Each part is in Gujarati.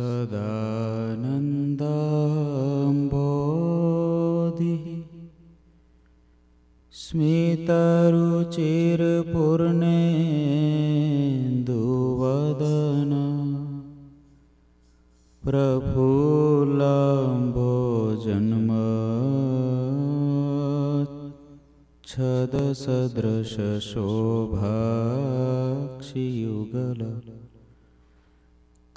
सदानन्दाम्भोदि स्मितारुचिरपूर्णेन्दुवदनं प्रभुलाम्भो छदसदृशशोभाक्षियुगल कृपापारितसकलजीवति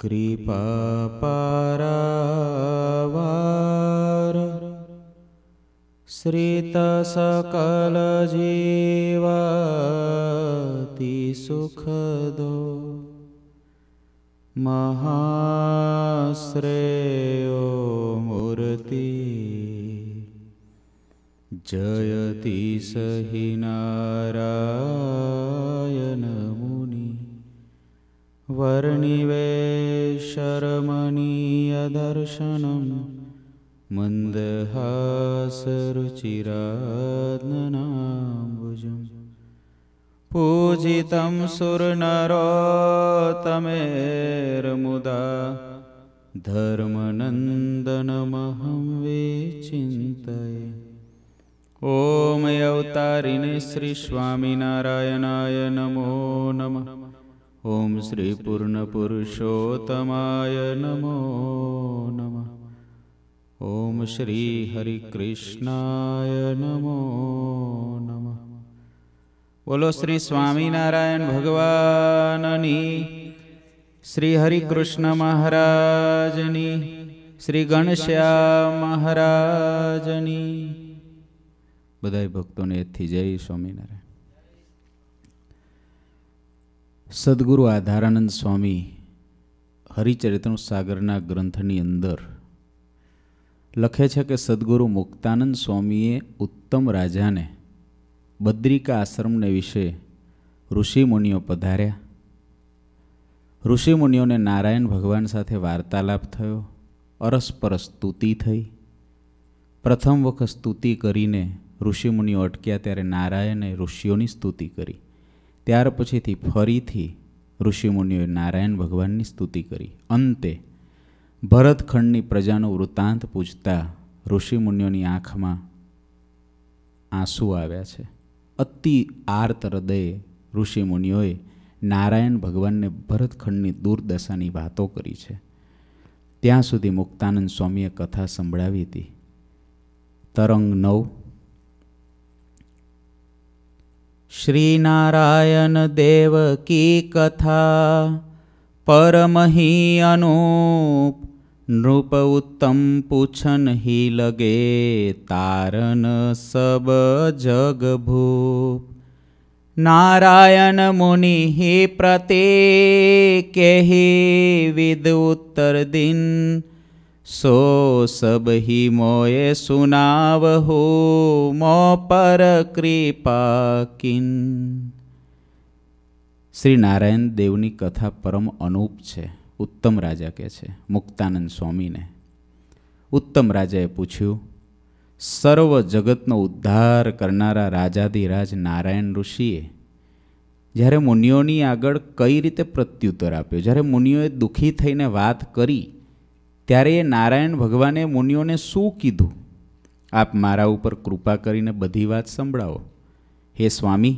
सुखदो महाश्रेयो मूर्ति जयति स हि नारायण वर्णिवे शरमणीयदर्शनं पूजितं सुरनरोतमेर्मुदा धर्मनन्दनमहं विचिन्तये ॐ अवतारिणी श्रीस्वामिनारायणाय नमो नमः ઓમ શ્રી પૂર્ણ પુરુષોત્તમાય નમો નમ ઓમ શ્રી હરિકૃષ્ણાય નમો નમ બોલો શ્રી સ્વામિનારાયણ ભગવાનની શ્રી હરિકૃષ્ણ મહારાજની શ્રી ગણશ્યામ મહારાજની બધાય ભક્તોને એથી જય સ્વામિનારાયણ સદગુરુ આધારાનંદ સ્વામી હરિચરિત્ર સાગરના ગ્રંથની અંદર લખે છે કે સદગુરુ મુક્તાનંદ સ્વામીએ ઉત્તમ રાજાને બદ્રિકા આશ્રમને વિશે ઋષિમુનિઓ પધાર્યા ઋષિમુનિઓને નારાયણ ભગવાન સાથે વાર્તાલાપ થયો અરસપર સ્તુતિ થઈ પ્રથમ વખત સ્તુતિ કરીને ઋષિમુનિઓ અટક્યા ત્યારે નારાયણે ઋષિઓની સ્તુતિ કરી ત્યાર પછીથી ફરીથી ઋષિમુનિઓએ નારાયણ ભગવાનની સ્તુતિ કરી અંતે ભરતખંડની પ્રજાનો વૃત્તાંત પૂજતા ઋષિમુનિઓની આંખમાં આંસુ આવ્યા છે અતિ આર્ત હૃદયે ઋષિમુનિઓએ નારાયણ ભગવાનને ભરતખંડની દુર્દશાની વાતો કરી છે ત્યાં સુધી મુક્તાનંદ સ્વામીએ કથા સંભળાવી હતી તરંગ નવ શ્રીનારાયણ દેવ કી કથા પરમહી અનુપ નૃપ ઉત્તમ પૂછન હી લગે તારન સબ જગભૂપ નારાયણ મુનિ પ્રતે કેહી વિદ ઉત્તર દિન सो सबहि मोये सुनावहु मो पर કૃપા કિન શ્રી નારાયણ દેવની કથા પરમ અનૂપ છે ઉત્તમ રાજા કહે છે મુક્તાનંદ સ્વામીને ઉત્તમ રાજાએ પૂછ્યું સર્વ જગતનો ઉદ્ધાર કરનારા રાજાધિરાજ નારાયણ ઋષિએ જ્યારે મુનિઓની આગળ કઈ રીતે પ્રત્યુત્તર આપ્યો જ્યારે મુનિઓએ દુઃખી થઈને વાત કરી ત્યારે એ નારાયણ ભગવાને મુનિઓને શું કીધું આપ મારા ઉપર કૃપા કરીને બધી વાત સંભળાવો હે સ્વામી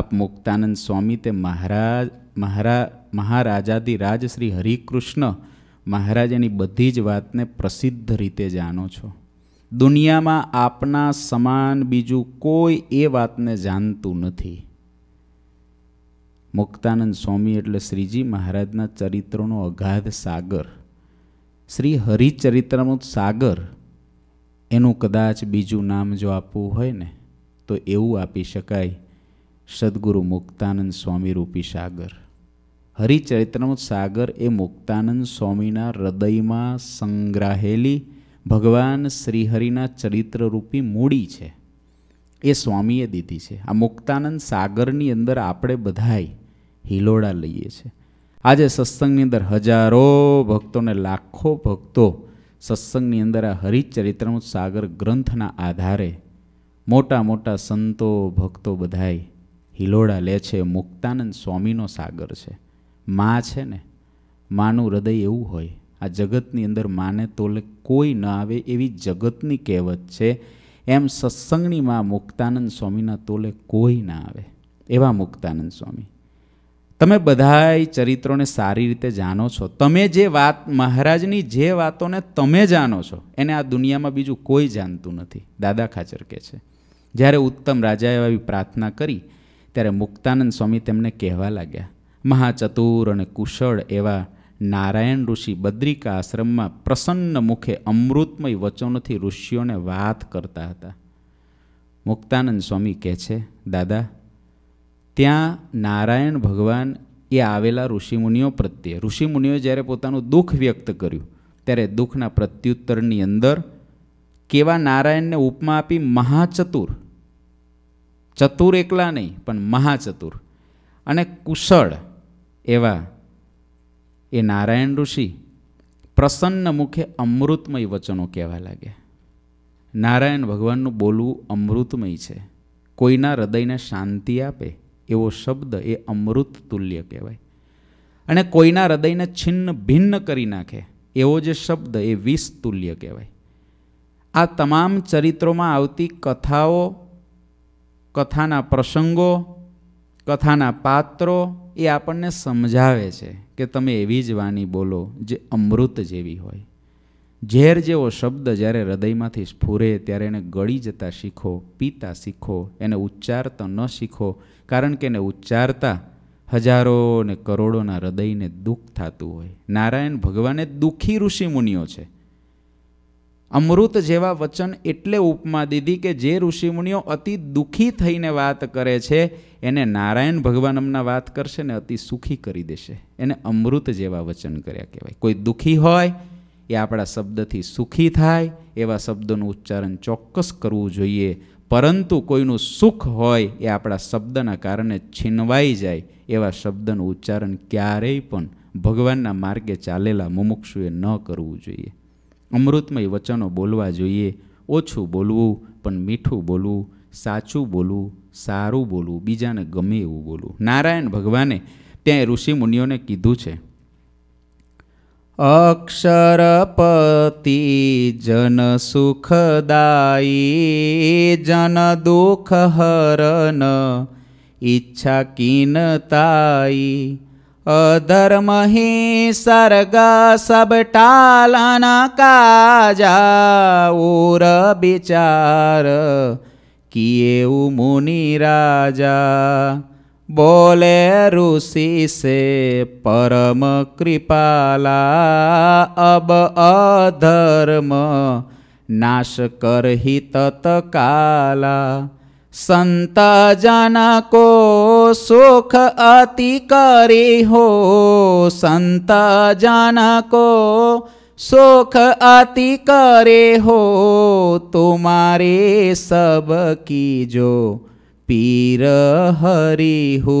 આપ મુક્તાનંદ સ્વામી તે મહારાજ મહારા મહારાજાદી રાજ શ્રી હરિકૃષ્ણ મહારાજ એની બધી જ વાતને પ્રસિદ્ધ રીતે જાણો છો દુનિયામાં આપના સમાન બીજું કોઈ એ વાતને જાણતું નથી મુક્તાનંદ સ્વામી એટલે શ્રીજી મહારાજના ચરિત્રોનો અગાધ સાગર શ્રી હરિચરિત્રમૃત સાગર એનું કદાચ બીજું નામ જો આપવું હોય ને તો એવું આપી શકાય સદગુરુ મુક્તાનંદ સ્વામી રૂપી સાગર હરિચરિત્રમૃત સાગર એ મુક્તાનંદ સ્વામીના હૃદયમાં સંગ્રાહેલી ભગવાન શ્રીહરિના ચરિત્રરૂપી મૂડી છે એ સ્વામીએ દીધી છે આ મુક્તાનંદ સાગરની અંદર આપણે બધાય હિલોડા લઈએ છીએ આજે સત્સંગની અંદર હજારો ભક્તોને લાખો ભક્તો સત્સંગની અંદર આ હરિચરિત્રનું સાગર ગ્રંથના આધારે મોટા મોટા સંતો ભક્તો બધાય હિલોડા લે છે મુક્તાનંદ સ્વામીનો સાગર છે મા છે ને માનું હૃદય એવું હોય આ જગતની અંદર માને તોલે કોઈ ન આવે એવી જગતની કહેવત છે એમ સત્સંગની મા મુક્તાનંદ સ્વામીના તોલે કોઈ ના આવે એવા મુક્તાનંદ સ્વામી તમે બધાય ચરિત્રોને સારી રીતે જાણો છો તમે જે વાત મહારાજની જે વાતોને તમે જાણો છો એને આ દુનિયામાં બીજું કોઈ જાણતું નથી દાદા ખાચર કહે છે જ્યારે ઉત્તમ રાજાએ આવી પ્રાર્થના કરી ત્યારે મુક્તાનંદ સ્વામી તેમને કહેવા લાગ્યા મહાચતુર અને કુશળ એવા નારાયણ ઋષિ બદ્રિકા આશ્રમમાં પ્રસન્ન મુખે અમૃતમય વચનોથી ઋષિઓને વાત કરતા હતા મુક્તાનંદ સ્વામી કહે છે દાદા ત્યાં નારાયણ ભગવાન એ આવેલા ઋષિમુનિઓ પ્રત્યે ઋષિમુનિઓએ જ્યારે પોતાનું દુઃખ વ્યક્ત કર્યું ત્યારે દુઃખના પ્રત્યુત્તરની અંદર કેવા નારાયણને ઉપમા આપી મહાચતુર ચતુર એકલા નહીં પણ મહાચતુર અને કુશળ એવા એ નારાયણ ઋષિ પ્રસન્ન મુખે અમૃતમય વચનો કહેવા લાગ્યા નારાયણ ભગવાનનું બોલવું અમૃતમય છે કોઈના હૃદયને શાંતિ આપે એવો શબ્દ એ અમૃત તુલ્ય કહેવાય અને કોઈના હૃદયને છિન્ન ભિન્ન કરી નાખે એવો જે શબ્દ એ વિષ તુલ્ય કહેવાય આ તમામ ચરિત્રોમાં આવતી કથાઓ કથાના પ્રસંગો કથાના પાત્રો એ આપણને સમજાવે છે કે તમે એવી જ વાણી બોલો જે અમૃત જેવી હોય ઝેર જેવો શબ્દ જ્યારે હૃદયમાંથી સ્ફુરે ત્યારે એને ગળી જતાં શીખો પીતા શીખો એને ઉચ્ચારતા ન શીખો કારણ કે એને ઉચ્ચારતા હજારો ને કરોડોના હૃદયને દુઃખ થતું હોય નારાયણ ભગવાને દુઃખી ઋષિ મુનિઓ છે અમૃત જેવા વચન એટલે ઉપમા દીધી કે જે ઋષિમુનિઓ અતિ દુઃખી થઈને વાત કરે છે એને નારાયણ ભગવાન હમણાં વાત કરશે ને અતિ સુખી કરી દેશે એને અમૃત જેવા વચન કર્યા કહેવાય કોઈ દુઃખી હોય એ આપણા શબ્દથી સુખી થાય એવા શબ્દોનું ઉચ્ચારણ ચોક્કસ કરવું જોઈએ પરંતુ કોઈનું સુખ હોય એ આપણા શબ્દના કારણે છીનવાઈ જાય એવા શબ્દનું ઉચ્ચારણ ક્યારેય પણ ભગવાનના માર્ગે ચાલેલા મુમુક્ષુએ ન કરવું જોઈએ અમૃતમય વચનો બોલવા જોઈએ ઓછું બોલવું પણ મીઠું બોલવું સાચું બોલવું સારું બોલવું બીજાને ગમે એવું બોલવું નારાયણ ભગવાને ત્યાં ઋષિ મુનિઓને કીધું છે અક્ષરપતિ જન સુખદાયી જન દુઃખ હરન ઈચ્છા કિનતાઈ અધર્મ હિ સર્ગ સબ ટાલન કાજા ઉર બિચાર કિએ મુનિ રાજા बोले ऋषि से परम कृपाला अब अधर्म नाश कर ही तत्काला संत जन को सुख अति करी हो संत जन को सुख अति करे हो तुम्हारे सब की जो पीर हरि हो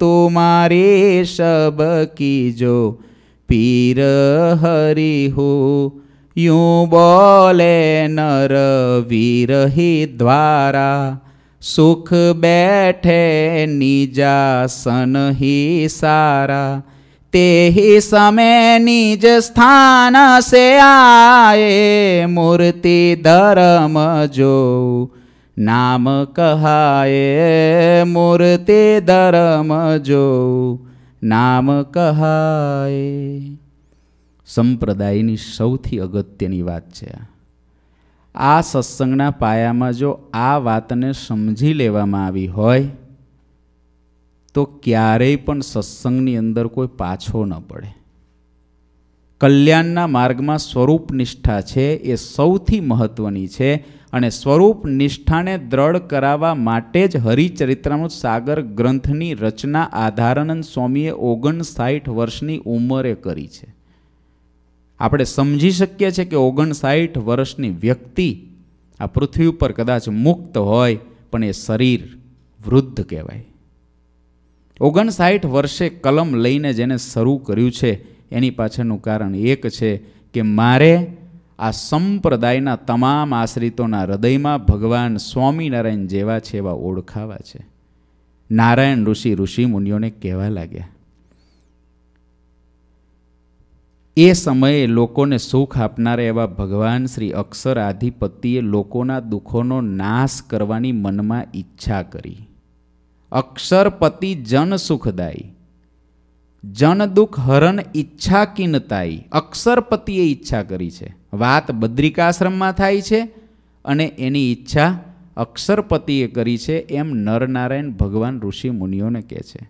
तुम्हारे तो सब की जो पीर हरि हो यू बोले नर वीर ही द्वारा सुख बैठे निजासन ही सारा ते ही समय निज स्थान से आए मूर्ति धर्म जो નામ કહાય મૂર્તિ ધરમ જો નામ કહાય સંપ્રદાયની સૌથી અગત્યની વાત છે આ સત્સંગના પાયામાં જો આ વાતને સમજી લેવામાં આવી હોય તો ક્યારેય પણ સત્સંગની અંદર કોઈ પાછો ન પડે કલ્યાણના માર્ગમાં સ્વરૂપ નિષ્ઠા છે એ સૌથી મહત્ત્વની છે અને સ્વરૂપ નિષ્ઠાને દ્રઢ કરાવવા માટે જ હરિચરિત્રામૃત સાગર ગ્રંથની રચના આધારાનંદ સ્વામીએ ઓગણસાઠ વર્ષની ઉંમરે કરી છે આપણે સમજી શકીએ છીએ કે ઓગણસાઠ વર્ષની વ્યક્તિ આ પૃથ્વી ઉપર કદાચ મુક્ત હોય પણ એ શરીર વૃદ્ધ કહેવાય ઓગણસાઠ વર્ષે કલમ લઈને જેને શરૂ કર્યું છે એની પાછળનું કારણ એક છે કે મારે આ સંપ્રદાયના તમામ આશ્રિતોના હૃદયમાં ભગવાન સ્વામિનારાયણ જેવા છે એવા ઓળખાવા છે નારાયણ ઋષિ ઋષિ મુનિઓને કહેવા લાગ્યા એ સમયે લોકોને સુખ આપનારા એવા ભગવાન શ્રી અક્ષર આધિપતિએ લોકોના દુઃખોનો નાશ કરવાની મનમાં ઈચ્છા કરી અક્ષરપતિ જન સુખદાયી જન દુઃખ હરણ ઈચ્છા કિનતાઈ અક્ષરપતિએ ઈચ્છા કરી છે વાત બદ્રિકાશ્રમમાં થાય છે અને એની ઈચ્છા અક્ષરપતિએ કરી છે એમ નરનારાયણ ભગવાન ઋષિ મુનિઓને કહે છે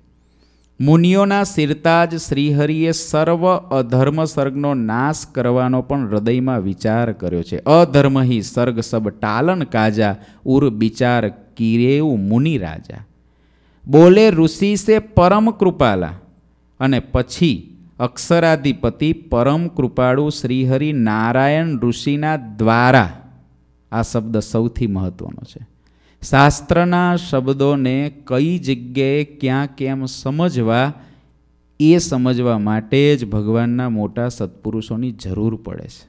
મુનિઓના સિરતાજ શ્રીહરિએ સર્વ અધર્મ સર્ગનો નાશ કરવાનો પણ હૃદયમાં વિચાર કર્યો છે અધર્મ હિ સર્ગ સબ ટાલન કાજા ઉર બિચાર કિરેવું મુનિ રાજા બોલે ઋષિ સે પરમ કૃપાલા અને પછી અક્ષરાધિપતિ પરમ કૃપાળુ શ્રીહરિ નારાયણ ઋષિના દ્વારા આ શબ્દ સૌથી મહત્વનો છે શાસ્ત્રના શબ્દોને કઈ જગ્યાએ ક્યાં કેમ સમજવા એ સમજવા માટે જ ભગવાનના મોટા સત્પુરુષોની જરૂર પડે છે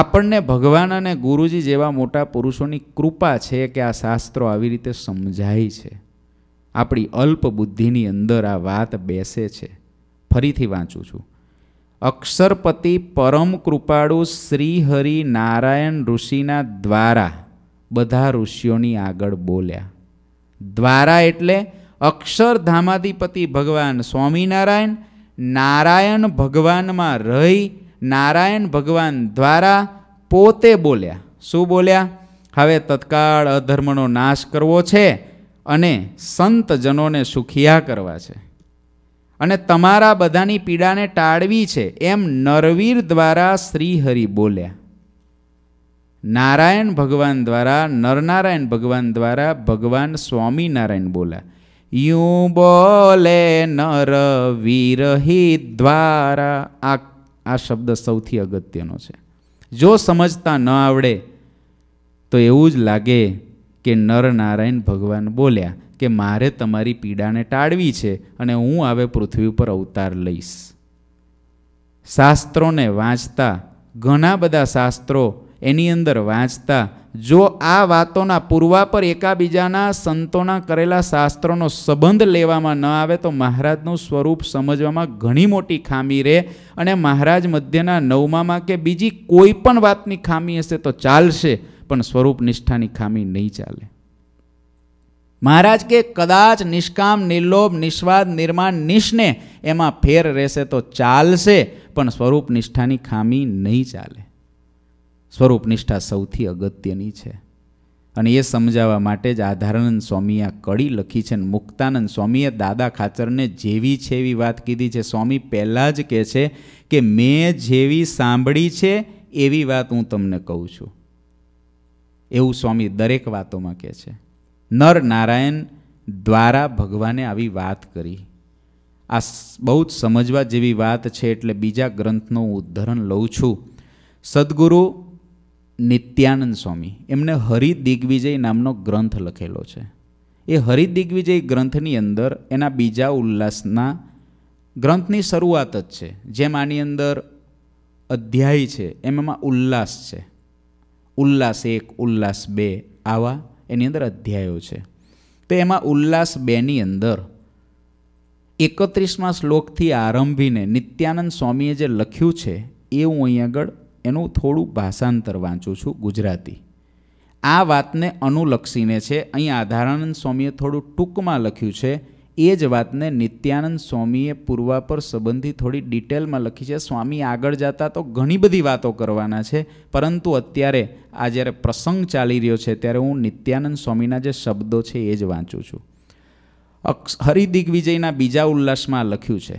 આપણને ભગવાન અને ગુરુજી જેવા મોટા પુરુષોની કૃપા છે કે આ શાસ્ત્રો આવી રીતે સમજાય છે આપણી અલ્પ બુદ્ધિની અંદર આ વાત બેસે છે ફરીથી વાંચું છું અક્ષરપતિ પરમ કૃપાળુ શ્રી હરિ નારાયણ ઋષિના દ્વારા બધા ઋષિઓની આગળ બોલ્યા દ્વારા એટલે અક્ષરધામાધિપતિ ભગવાન સ્વામિનારાયણ નારાયણ ભગવાનમાં રહી નારાયણ ભગવાન દ્વારા પોતે બોલ્યા શું બોલ્યા હવે તત્કાળ અધર્મનો નાશ કરવો છે અને સંતજનોને સુખિયા કરવા છે અને તમારા બધાની પીડાને ટાળવી છે એમ નરવીર દ્વારા શ્રીહરિ બોલ્યા નારાયણ ભગવાન દ્વારા નરનારાયણ ભગવાન દ્વારા ભગવાન સ્વામિનારાયણ બોલ્યા યું બોલે નર વિરહિત દ્વારા આ આ શબ્દ સૌથી અગત્યનો છે જો સમજતા ન આવડે તો એવું જ લાગે કે નરનારાયણ ભગવાન બોલ્યા કે મારે તમારી પીડાને ટાળવી છે અને હું આવે પૃથ્વી ઉપર અવતાર લઈશ શાસ્ત્રોને વાંચતા ઘણા બધા શાસ્ત્રો એની અંદર વાંચતા જો આ વાતોના પૂર્વા પર એકાબીજાના સંતોના કરેલા શાસ્ત્રોનો સંબંધ લેવામાં ન આવે તો મહારાજનું સ્વરૂપ સમજવામાં ઘણી મોટી ખામી રહે અને મહારાજ મધ્યના નવમામાં કે બીજી કોઈ પણ વાતની ખામી હશે તો ચાલશે પણ સ્વરૂપ નિષ્ઠાની ખામી નહીં ચાલે મહારાજ કે કદાચ નિષ્કામ નિર્લોભ નિસ્વાદ નિર્માણ નિષ્ને એમાં ફેર રહેશે તો ચાલશે પણ સ્વરૂપ નિષ્ઠાની ખામી નહીં ચાલે સ્વરૂપ નિષ્ઠા સૌથી અગત્યની છે અને એ સમજાવવા માટે જ આધારાનંદ સ્વામીએ આ કડી લખી છે અને મુક્તાનંદ સ્વામીએ દાદા ખાચરને જેવી છે એવી વાત કીધી છે સ્વામી પહેલાં જ કહે છે કે મેં જેવી સાંભળી છે એવી વાત હું તમને કહું છું એવું સ્વામી દરેક વાતોમાં કહે છે નર નારાયણ દ્વારા ભગવાને આવી વાત કરી આ બહુ જ સમજવા જેવી વાત છે એટલે બીજા ગ્રંથનું ઉદાહરણ લઉં છું સદગુરુ નિત્યાનંદ સ્વામી એમને દિગ્વિજય નામનો ગ્રંથ લખેલો છે એ હરિદિગ્વિજય ગ્રંથની અંદર એના બીજા ઉલ્લાસના ગ્રંથની શરૂઆત જ છે જેમ આની અંદર અધ્યાય છે એમ એમાં ઉલ્લાસ છે ઉલ્લાસ એક ઉલ્લાસ બે આવા એની અંદર અધ્યાયો છે તો એમાં ઉલ્લાસ બેની અંદર એકત્રીસમાં શ્લોકથી આરંભીને નિત્યાનંદ સ્વામીએ જે લખ્યું છે એ હું અહીં આગળ એનું થોડું ભાષાંતર વાંચું છું ગુજરાતી આ વાતને અનુલક્ષીને છે અહીં આધારાનંદ સ્વામીએ થોડું ટૂંકમાં લખ્યું છે એ જ વાતને નિત્યાનંદ સ્વામીએ પૂર્વા પર સંબંધી થોડી ડિટેલમાં લખી છે સ્વામી આગળ જતા તો ઘણી બધી વાતો કરવાના છે પરંતુ અત્યારે આ જ્યારે પ્રસંગ ચાલી રહ્યો છે ત્યારે હું નિત્યાનંદ સ્વામીના જે શબ્દો છે એ જ વાંચું છું અક્ષ હરિદિગ્વિજયના બીજા ઉલ્લાસમાં લખ્યું છે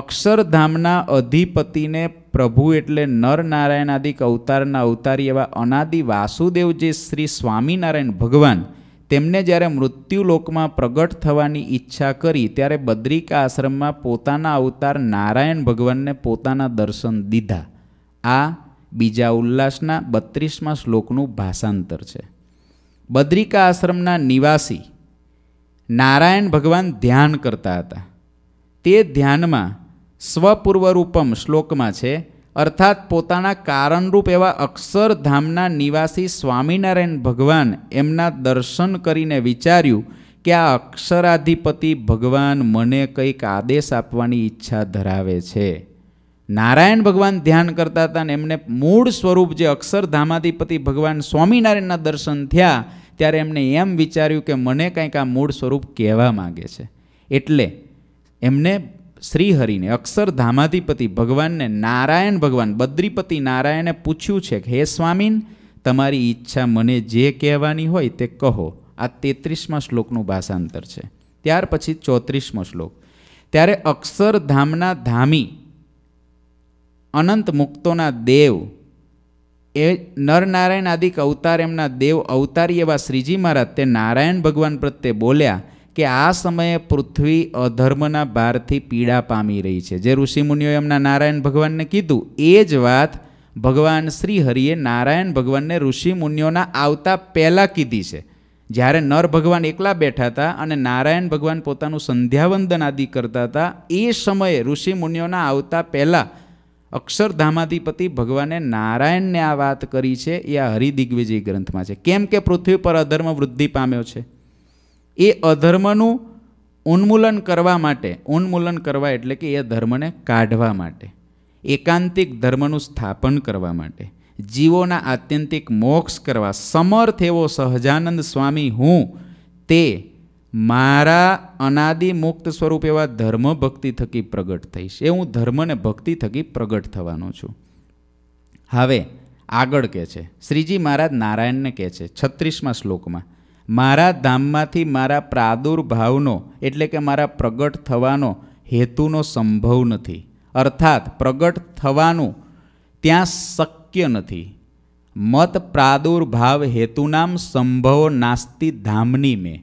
અક્ષરધામના અધિપતિને પ્રભુ એટલે નરનારાયણાદિક અવતારના અવતારી એવા અનાદિ વાસુદેવ જે શ્રી સ્વામિનારાયણ ભગવાન તેમને જ્યારે મૃત્યુલોકમાં પ્રગટ થવાની ઈચ્છા કરી ત્યારે બદ્રિકા આશ્રમમાં પોતાના અવતાર નારાયણ ભગવાનને પોતાના દર્શન દીધા આ બીજા ઉલ્લાસના બત્રીસમાં શ્લોકનું ભાષાંતર છે બદ્રિકા આશ્રમના નિવાસી નારાયણ ભગવાન ધ્યાન કરતા હતા તે ધ્યાનમાં સ્વપૂર્વરૂપમ શ્લોકમાં છે અર્થાત પોતાના કારણરૂપ એવા અક્ષરધામના નિવાસી સ્વામિનારાયણ ભગવાન એમના દર્શન કરીને વિચાર્યું કે આ અક્ષરાધિપતિ ભગવાન મને કંઈક આદેશ આપવાની ઈચ્છા ધરાવે છે નારાયણ ભગવાન ધ્યાન કરતા હતા ને એમને મૂળ સ્વરૂપ જે અક્ષરધામાધિપતિ ભગવાન સ્વામિનારાયણના દર્શન થયા ત્યારે એમને એમ વિચાર્યું કે મને કંઈક આ મૂળ સ્વરૂપ કહેવા માગે છે એટલે એમને શ્રીહરિને અક્ષરધામાધિપતિ ભગવાનને નારાયણ ભગવાન બદ્રીપતિ નારાયણે પૂછ્યું છે કે હે સ્વામીન તમારી ઈચ્છા મને જે કહેવાની હોય તે કહો આ તેત્રીસમા શ્લોકનું ભાષાંતર છે ત્યાર પછી ચોત્રીસમો શ્લોક ત્યારે અક્ષરધામના ધામી અનંત મુક્તોના દેવ એ નરનારાયણ આદિક અવતાર એમના દેવ અવતારી એવા શ્રીજી મહારાજ તે નારાયણ ભગવાન પ્રત્યે બોલ્યા કે આ સમયે પૃથ્વી અધર્મના ભારથી પીડા પામી રહી છે જે ઋષિમુનિઓએ એમના નારાયણ ભગવાનને કીધું એ જ વાત ભગવાન શ્રી હરિએ નારાયણ ભગવાનને ઋષિમુનિઓના આવતા પહેલાં કીધી છે જ્યારે નર ભગવાન એકલા બેઠા હતા અને નારાયણ ભગવાન પોતાનું સંધ્યાવંદન આદિ કરતા હતા એ સમયે ઋષિમુનિઓના આવતા પહેલાં અક્ષરધામાધિપતિ ભગવાને નારાયણને આ વાત કરી છે એ આ હરિદિગ્વિજય ગ્રંથમાં છે કેમ કે પૃથ્વી પર અધર્મ વૃદ્ધિ પામ્યો છે એ અધર્મનું ઉન્મૂલન કરવા માટે ઉન્મૂલન કરવા એટલે કે એ ધર્મને કાઢવા માટે એકાંતિક ધર્મનું સ્થાપન કરવા માટે જીવોના આત્યંતિક મોક્ષ કરવા સમર્થ એવો સહજાનંદ સ્વામી હું તે મારા અનાદિ મુક્ત સ્વરૂપ એવા ધર્મ ભક્તિ થકી પ્રગટ થઈશ એ હું ધર્મને ભક્તિ થકી પ્રગટ થવાનો છું હવે આગળ કહે છે શ્રીજી મહારાજ નારાયણને કહે છે છત્રીસમાં શ્લોકમાં મારા ધામમાંથી મારા પ્રાદુર્ભાવનો એટલે કે મારા પ્રગટ થવાનો હેતુનો સંભવ નથી અર્થાત પ્રગટ થવાનું ત્યાં શક્ય નથી મત પ્રાદુર્ભાવ હેતુનામ સંભવ નાસ્તી ધામની મેં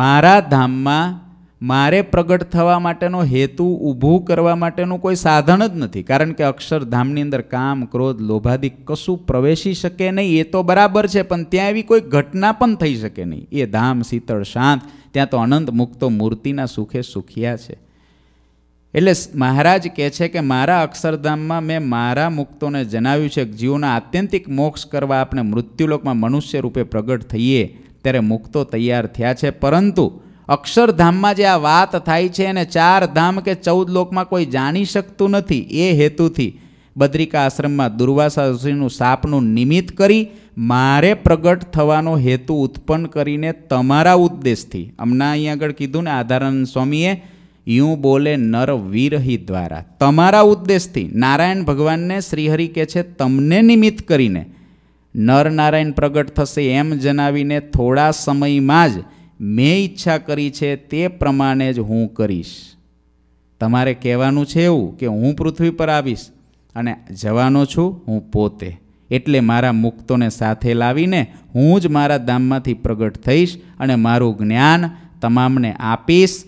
મારા ધામમાં મારે પ્રગટ થવા માટેનો હેતુ ઊભું કરવા માટેનું કોઈ સાધન જ નથી કારણ કે અક્ષરધામની અંદર કામ ક્રોધ લોભાદી કશું પ્રવેશી શકે નહીં એ તો બરાબર છે પણ ત્યાં એવી કોઈ ઘટના પણ થઈ શકે નહીં એ ધામ શીતળ શાંત ત્યાં તો અનંત મુક્તો મૂર્તિના સુખે સુખિયા છે એટલે મહારાજ કહે છે કે મારા અક્ષરધામમાં મેં મારા મુક્તોને જણાવ્યું છે કે જીવોના આત્યંતિક મોક્ષ કરવા આપણે મૃત્યુલોકમાં મનુષ્ય રૂપે પ્રગટ થઈએ ત્યારે મુક્તો તૈયાર થયા છે પરંતુ અક્ષરધામમાં જે આ વાત થાય છે એને ચાર ધામ કે ચૌદ લોકમાં કોઈ જાણી શકતું નથી એ હેતુથી બદ્રિકા આશ્રમમાં દુર્વાસા ઋષિનું સાપનું નિમિત્ત કરી મારે પ્રગટ થવાનો હેતુ ઉત્પન્ન કરીને તમારા ઉદ્દેશથી હમણાં અહીં આગળ કીધું ને આધારાનંદ સ્વામીએ યું બોલે નર વિરહી દ્વારા તમારા ઉદ્દેશથી નારાયણ ભગવાનને શ્રીહરિ કહે છે તમને નિમિત્ત કરીને નર નારાયણ પ્રગટ થશે એમ જણાવીને થોડા સમયમાં જ મેં ઈચ્છા કરી છે તે પ્રમાણે જ હું કરીશ તમારે કહેવાનું છે એવું કે હું પૃથ્વી પર આવીશ અને જવાનો છું હું પોતે એટલે મારા મુક્તોને સાથે લાવીને હું જ મારા ધામમાંથી પ્રગટ થઈશ અને મારું જ્ઞાન તમામને આપીશ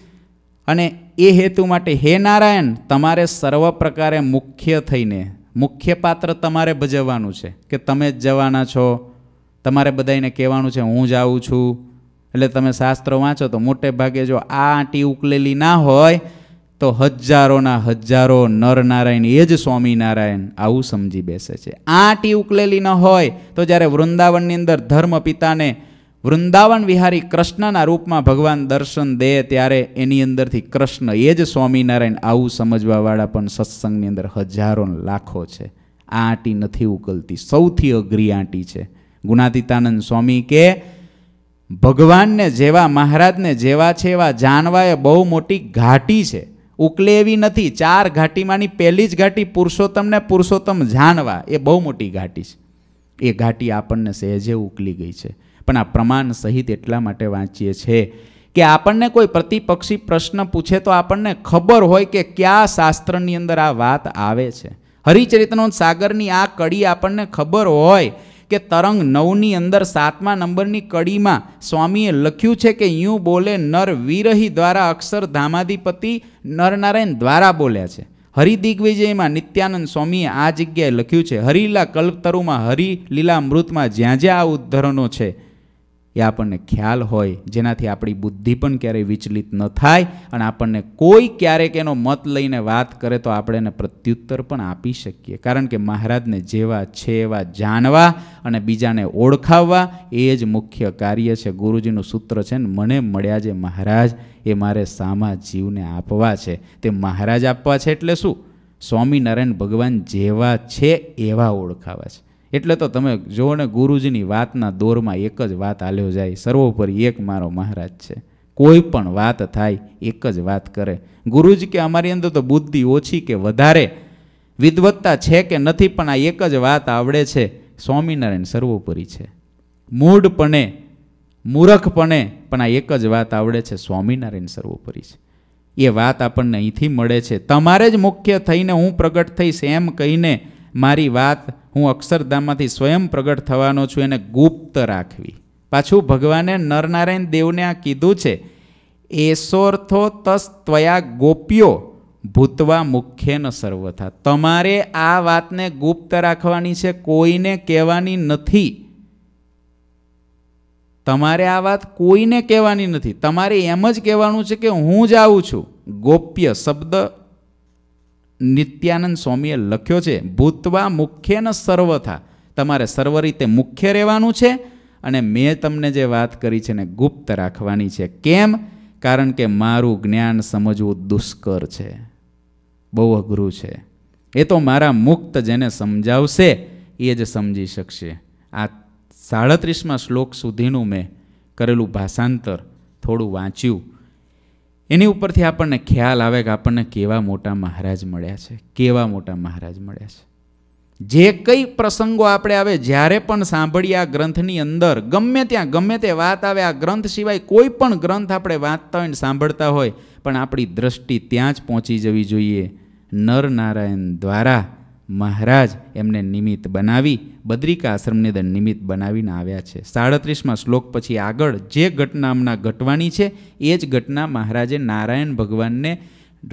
અને એ હેતુ માટે હે નારાયણ તમારે સર્વ પ્રકારે મુખ્ય થઈને મુખ્ય પાત્ર તમારે ભજવવાનું છે કે તમે જ જવાના છો તમારે બધાને કહેવાનું છે હું જ આવું છું એટલે તમે શાસ્ત્રો વાંચો તો મોટે ભાગે જો આ આંટી ઉકલેલી ના હોય તો હજારોના હજારો નરનારાયણ એ જ સ્વામિનારાયણ આવું સમજી બેસે છે આંટી ઉકલેલી ન હોય તો જ્યારે વૃંદાવનની અંદર ધર્મ પિતાને વૃંદાવન વિહારી કૃષ્ણના રૂપમાં ભગવાન દર્શન દે ત્યારે એની અંદરથી કૃષ્ણ એ જ સ્વામિનારાયણ આવું સમજવાવાળા પણ સત્સંગની અંદર હજારો લાખો છે આ આંટી નથી ઉકલતી સૌથી અઘરી આંટી છે ગુણાતીતાનંદ સ્વામી કે ભગવાનને જેવા મહારાજને જેવા છે એવા જાણવા એ બહુ મોટી ઘાટી છે ઉકલે એવી નથી ચાર ઘાટીમાંની પહેલી જ ઘાટી પુરુષોત્તમને પુરુષોત્તમ જાણવા એ બહુ મોટી ઘાટી છે એ ઘાટી આપણને સહેજે ઉકલી ગઈ છે પણ આ પ્રમાણ સહિત એટલા માટે વાંચીએ છે કે આપણને કોઈ પ્રતિપક્ષી પ્રશ્ન પૂછે તો આપણને ખબર હોય કે કયા શાસ્ત્રની અંદર આ વાત આવે છે હરિચરિતનો સાગરની આ કડી આપણને ખબર હોય કે તરંગ નવની અંદર સાતમા નંબરની કડીમાં સ્વામીએ લખ્યું છે કે યું બોલે નર વિરહી દ્વારા અક્ષર ધામાધિપતિ નરનારાયણ દ્વારા બોલ્યા છે હરિદિગ્વિજયમાં નિત્યાનંદ સ્વામીએ આ જગ્યાએ લખ્યું છે હરિલા કલ્પતરુમાં હરિલીલા મૃતમાં જ્યાં જ્યાં આ ઉદ્ધરણો છે એ આપણને ખ્યાલ હોય જેનાથી આપણી બુદ્ધિ પણ ક્યારેય વિચલિત ન થાય અને આપણને કોઈ ક્યારેક એનો મત લઈને વાત કરે તો આપણે એને પ્રત્યુત્તર પણ આપી શકીએ કારણ કે મહારાજને જેવા છે એવા જાણવા અને બીજાને ઓળખાવવા એ જ મુખ્ય કાર્ય છે ગુરુજીનું સૂત્ર છે ને મને મળ્યા જે મહારાજ એ મારે સામા જીવને આપવા છે તે મહારાજ આપવા છે એટલે શું સ્વામિનારાયણ ભગવાન જેવા છે એવા ઓળખાવા છે એટલે તો તમે જો ને ગુરુજીની વાતના દોરમાં એક જ વાત હાલ્યો જાય સર્વોપરી એક મારો મહારાજ છે કોઈ પણ વાત થાય એક જ વાત કરે ગુરુજ કે અમારી અંદર તો બુદ્ધિ ઓછી કે વધારે વિદવત્તા છે કે નથી પણ આ એક જ વાત આવડે છે સ્વામિનારાયણ સર્વોપરી છે મૂઢપણે મૂરખપણે પણ આ એક જ વાત આવડે છે સ્વામિનારાયણ સર્વોપરી છે એ વાત આપણને અહીંથી મળે છે તમારે જ મુખ્ય થઈને હું પ્રગટ થઈશ એમ કહીને મારી વાત હું અક્ષરધામમાંથી સ્વયં પ્રગટ થવાનો છું એને ગુપ્ત રાખવી પાછું ભગવાને નરનારાયણ દેવને આ કીધું છે એસોર્થો તસ ત્વયા ગોપ્યો ભૂતવા મુખ્યન સર્વથા તમારે આ વાતને ગુપ્ત રાખવાની છે કોઈને કહેવાની નથી તમારે આ વાત કોઈને કહેવાની નથી તમારે એમ જ કહેવાનું છે કે હું જ આવું છું ગોપ્ય શબ્દ નિત્યાનંદ સ્વામીએ લખ્યો છે ભૂતવા મુખ્ય ન સર્વથા તમારે સર્વ રીતે મુખ્ય રહેવાનું છે અને મેં તમને જે વાત કરી છે ને ગુપ્ત રાખવાની છે કેમ કારણ કે મારું જ્ઞાન સમજવું દુષ્કર છે બહુ અઘરું છે એ તો મારા મુક્ત જેને સમજાવશે એ જ સમજી શકશે આ સાડત્રીસમાં શ્લોક સુધીનું મેં કરેલું ભાષાંતર થોડું વાંચ્યું એની ઉપરથી આપણને ખ્યાલ આવે કે આપણને કેવા મોટા મહારાજ મળ્યા છે કેવા મોટા મહારાજ મળ્યા છે જે કંઈ પ્રસંગો આપણે આવે જ્યારે પણ સાંભળીએ આ ગ્રંથની અંદર ગમે ત્યાં ગમે તે વાત આવે આ ગ્રંથ સિવાય કોઈ પણ ગ્રંથ આપણે વાંચતા હોય ને સાંભળતા હોય પણ આપણી દ્રષ્ટિ ત્યાં જ પહોંચી જવી જોઈએ નરનારાયણ દ્વારા મહારાજ એમને નિમિત્ત બનાવી બદ્રિકા આશ્રમની આશ્રમને નિમિત્ત બનાવીને આવ્યા છે સાડત્રીસમાં શ્લોક પછી આગળ જે ઘટના ઘટનામના ઘટવાની છે એ જ ઘટના મહારાજે નારાયણ ભગવાનને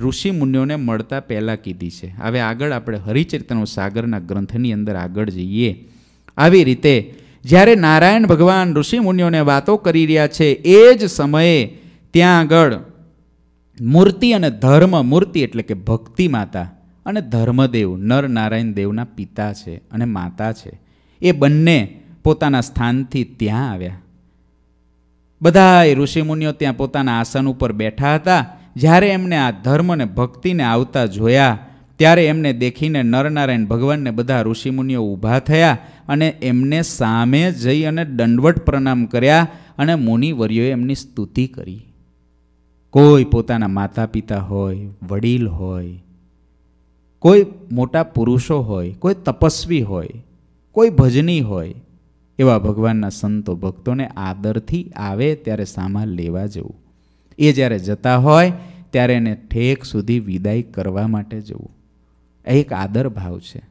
ઋષિ મુનિઓને મળતા પહેલાં કીધી છે હવે આગળ આપણે હરિચરિત્રનો સાગરના ગ્રંથની અંદર આગળ જઈએ આવી રીતે જ્યારે નારાયણ ભગવાન ઋષિ મુનિઓને વાતો કરી રહ્યા છે એ જ સમયે ત્યાં આગળ મૂર્તિ અને ધર્મ મૂર્તિ એટલે કે ભક્તિ માતા અને ધર્મદેવ નર નારાયણ દેવના પિતા છે અને માતા છે એ બંને પોતાના સ્થાનથી ત્યાં આવ્યા બધાએ ઋષિમુનિઓ ત્યાં પોતાના આસન ઉપર બેઠા હતા જ્યારે એમને આ ધર્મ અને ભક્તિને આવતા જોયા ત્યારે એમને દેખીને નરનારાયણ ભગવાનને બધા ઋષિમુનિઓ ઊભા થયા અને એમને સામે જઈ અને દંડવટ પ્રણામ કર્યા અને મુનિવર્યોએ એમની સ્તુતિ કરી કોઈ પોતાના માતા પિતા હોય વડીલ હોય કોઈ મોટા પુરુષો હોય કોઈ તપસ્વી હોય કોઈ ભજની હોય એવા ભગવાનના સંતો ભક્તોને આદરથી આવે ત્યારે સામાન લેવા જવું એ જ્યારે જતા હોય ત્યારે એને ઠેક સુધી વિદાય કરવા માટે જવું એક આદર ભાવ છે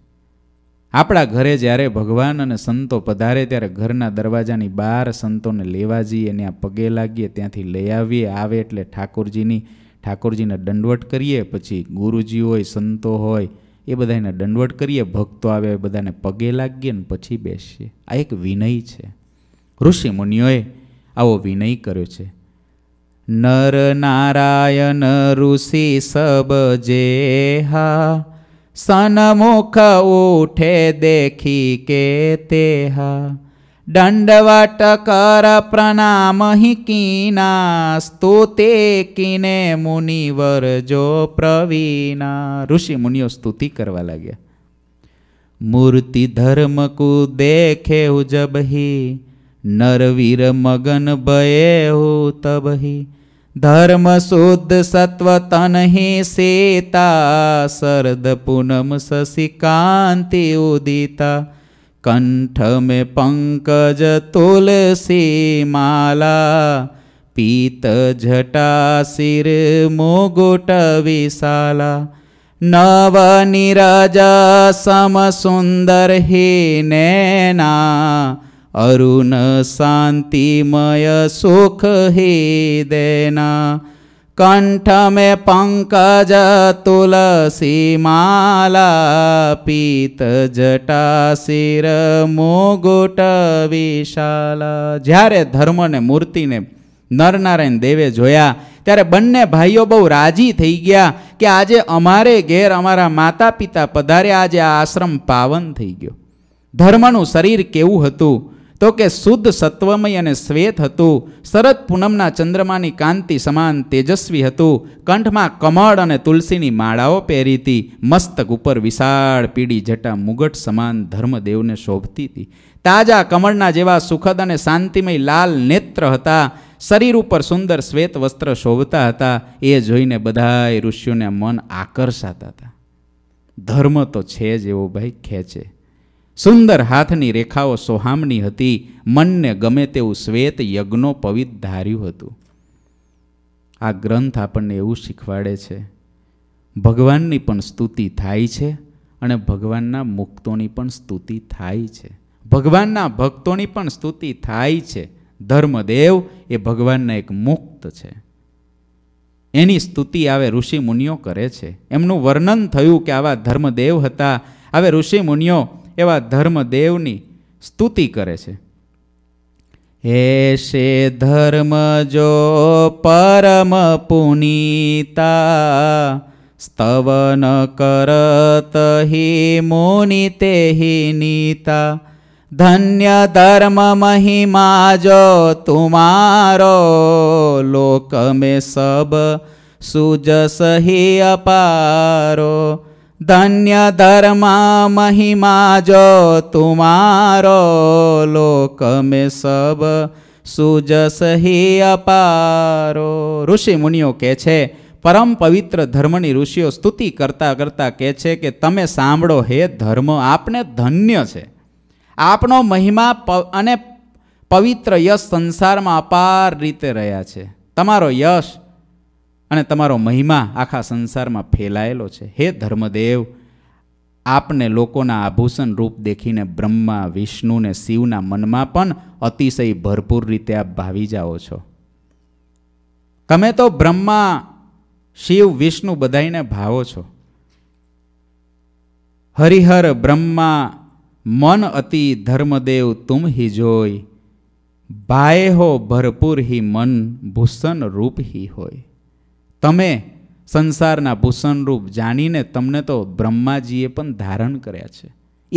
આપણા ઘરે જ્યારે ભગવાન અને સંતો પધારે ત્યારે ઘરના દરવાજાની બહાર સંતોને લેવા જઈએ ત્યાં પગે લાગીએ ત્યાંથી લઈ આવીએ આવે એટલે ઠાકોરજીની ઠાકોરજીને દંડવટ કરીએ પછી ગુરુજી હોય સંતો હોય એ બધાને દંડવટ કરીએ ભક્તો આવે બધાને પગે લાગીએ ને પછી બેસીએ આ એક વિનય છે ઋષિ મુનિઓએ આવો વિનય કર્યો છે નર નારાયણ ઋષિ સબ જે હા સનમુખ ઉઠે દેખી કે તે હા દંડવટકર પ્રણામ હિ કીના સ્તુતે કીને મુનિવર જો પ્રવીના ઋષિ મુનિઓ સ્તુતિ કરવા લાગ્યા મૂર્તિ ધર્મ કુ દેખે જબ હી નરવીર મગન ભયે હો તબ ધર્મ શુદ્ધ સત્વ તન હે સેતા શરદ પૂનમ કાંતિ ઉદિતા કંઠ મેં પંકજ તુલસી માલા પીત જટા શિર મોગોટ વિશાલા નવ નિરજ સમ સુંદર હે નૈના અરુણ શાંતિમય સુખ હે દેના કંઠ મેં પંકજ તુલસી માલા પીત જટા શિર મોગુટ વિશાલ જ્યારે ધર્મને મૂર્તિને નરનારાયણ દેવે જોયા ત્યારે બંને ભાઈઓ બહુ રાજી થઈ ગયા કે આજે અમારે ઘેર અમારા માતા પિતા પધાર્યા આજે આ આશ્રમ પાવન થઈ ગયો ધર્મનું શરીર કેવું હતું તો કે શુદ્ધ સત્વમય અને શ્વેત હતું શરદ પૂનમના ચંદ્રમાની કાંતિ સમાન તેજસ્વી હતું કંઠમાં કમળ અને તુલસીની માળાઓ પહેરી હતી મસ્તક ઉપર વિશાળ પીડી જટા મુગટ સમાન ધર્મદેવને શોભતી હતી તાજા કમળના જેવા સુખદ અને શાંતિમય લાલ નેત્ર હતા શરીર ઉપર સુંદર શ્વેત વસ્ત્ર શોભતા હતા એ જોઈને બધાય ઋષિઓને મન આકર્ષાતા હતા ધર્મ તો છે જ એવો ભાઈ ખેંચે સુંદર હાથની રેખાઓ સોહામની હતી મનને ગમે તેવું શ્વેત યજ્ઞો યજ્ઞોપવિત ધાર્યું હતું આ ગ્રંથ આપણને એવું શીખવાડે છે ભગવાનની પણ સ્તુતિ થાય છે અને ભગવાનના મુક્તોની પણ સ્તુતિ થાય છે ભગવાનના ભક્તોની પણ સ્તુતિ થાય છે ધર્મદેવ એ ભગવાનના એક મુક્ત છે એની સ્તુતિ આવે ઋષિ મુનિઓ કરે છે એમનું વર્ણન થયું કે આવા ધર્મદેવ હતા આવે ઋષિ મુનિઓ એવા ધર્મદેવની સ્તુતિ કરે છે હે શે ધર્મ જો પરમ પુનિતા સ્તવન કરત હિ મુનિ તે નીતા ધન્ય ધર્મ મહિમા જો તુમારો લોક મેં સબ સુજસ હિ અપારો ધન્ય ધર્મ મહિમા જ તુમારો લોક મે સબ સુજસ હી અપારો ઋષિ મુનિઓ કહે છે પરમ પવિત્ર ધર્મની ઋષિઓ સ્તુતિ કરતા કરતા કહે છે કે તમે સાંભળો હે ધર્મ આપને ધન્ય છે આપનો મહિમા અને પવિત્ર યશ સંસારમાં અપાર રીતે રહ્યા છે તમારો યશ અને તમારો મહિમા આખા સંસારમાં ફેલાયેલો છે હે ધર્મદેવ આપને લોકોના આભૂષણ રૂપ દેખીને બ્રહ્મા વિષ્ણુને શિવના મનમાં પણ અતિશય ભરપૂર રીતે આપ ભાવી જાઓ છો તમે તો બ્રહ્મા શિવ વિષ્ણુ બધાઈને ભાવો છો હરિહર બ્રહ્મા મન અતિ ધર્મદેવ તુમ હિ જોય ભાય હો ભરપૂર હિ મન ભૂષણ રૂપ હિ હોય તમે સંસારના ભૂષણરૂપ જાણીને તમને તો બ્રહ્માજીએ પણ ધારણ કર્યા છે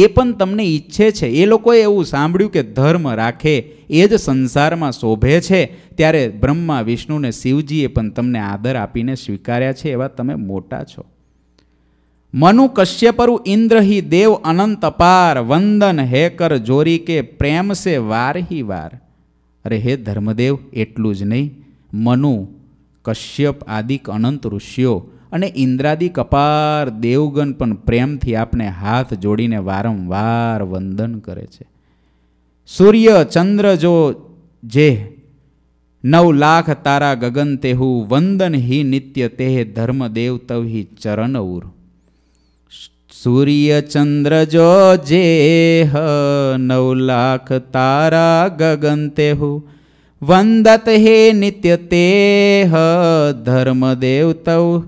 એ પણ તમને ઈચ્છે છે એ લોકોએ એવું સાંભળ્યું કે ધર્મ રાખે એ જ સંસારમાં શોભે છે ત્યારે બ્રહ્મા વિષ્ણુને શિવજીએ પણ તમને આદર આપીને સ્વીકાર્યા છે એવા તમે મોટા છો મનુ કશ્યપરુ ઇન્દ્ર હિ દેવ અનંત અપાર વંદન હે કર જોરી કે પ્રેમ સે વાર હિ વાર અરે હે ધર્મદેવ એટલું જ નહીં મનુ કશ્યપ આદિક અનંત ઋષિઓ અને ઇન્દ્રાદિ કપાર દેવગણ પણ પ્રેમથી આપને હાથ જોડીને વારંવાર વંદન કરે છે સૂર્ય ચંદ્ર જો જે નવ લાખ તારા ગગન તેહુ વંદન હિ નિત્ય તેહ ધર્મ તવ હિ ચરણ ઉર સૂર્ય ચંદ્ર જો જે નવ લાખ તારા ગગન તેહુ વંદત હે નિત્ય તેહ દેવ તૌ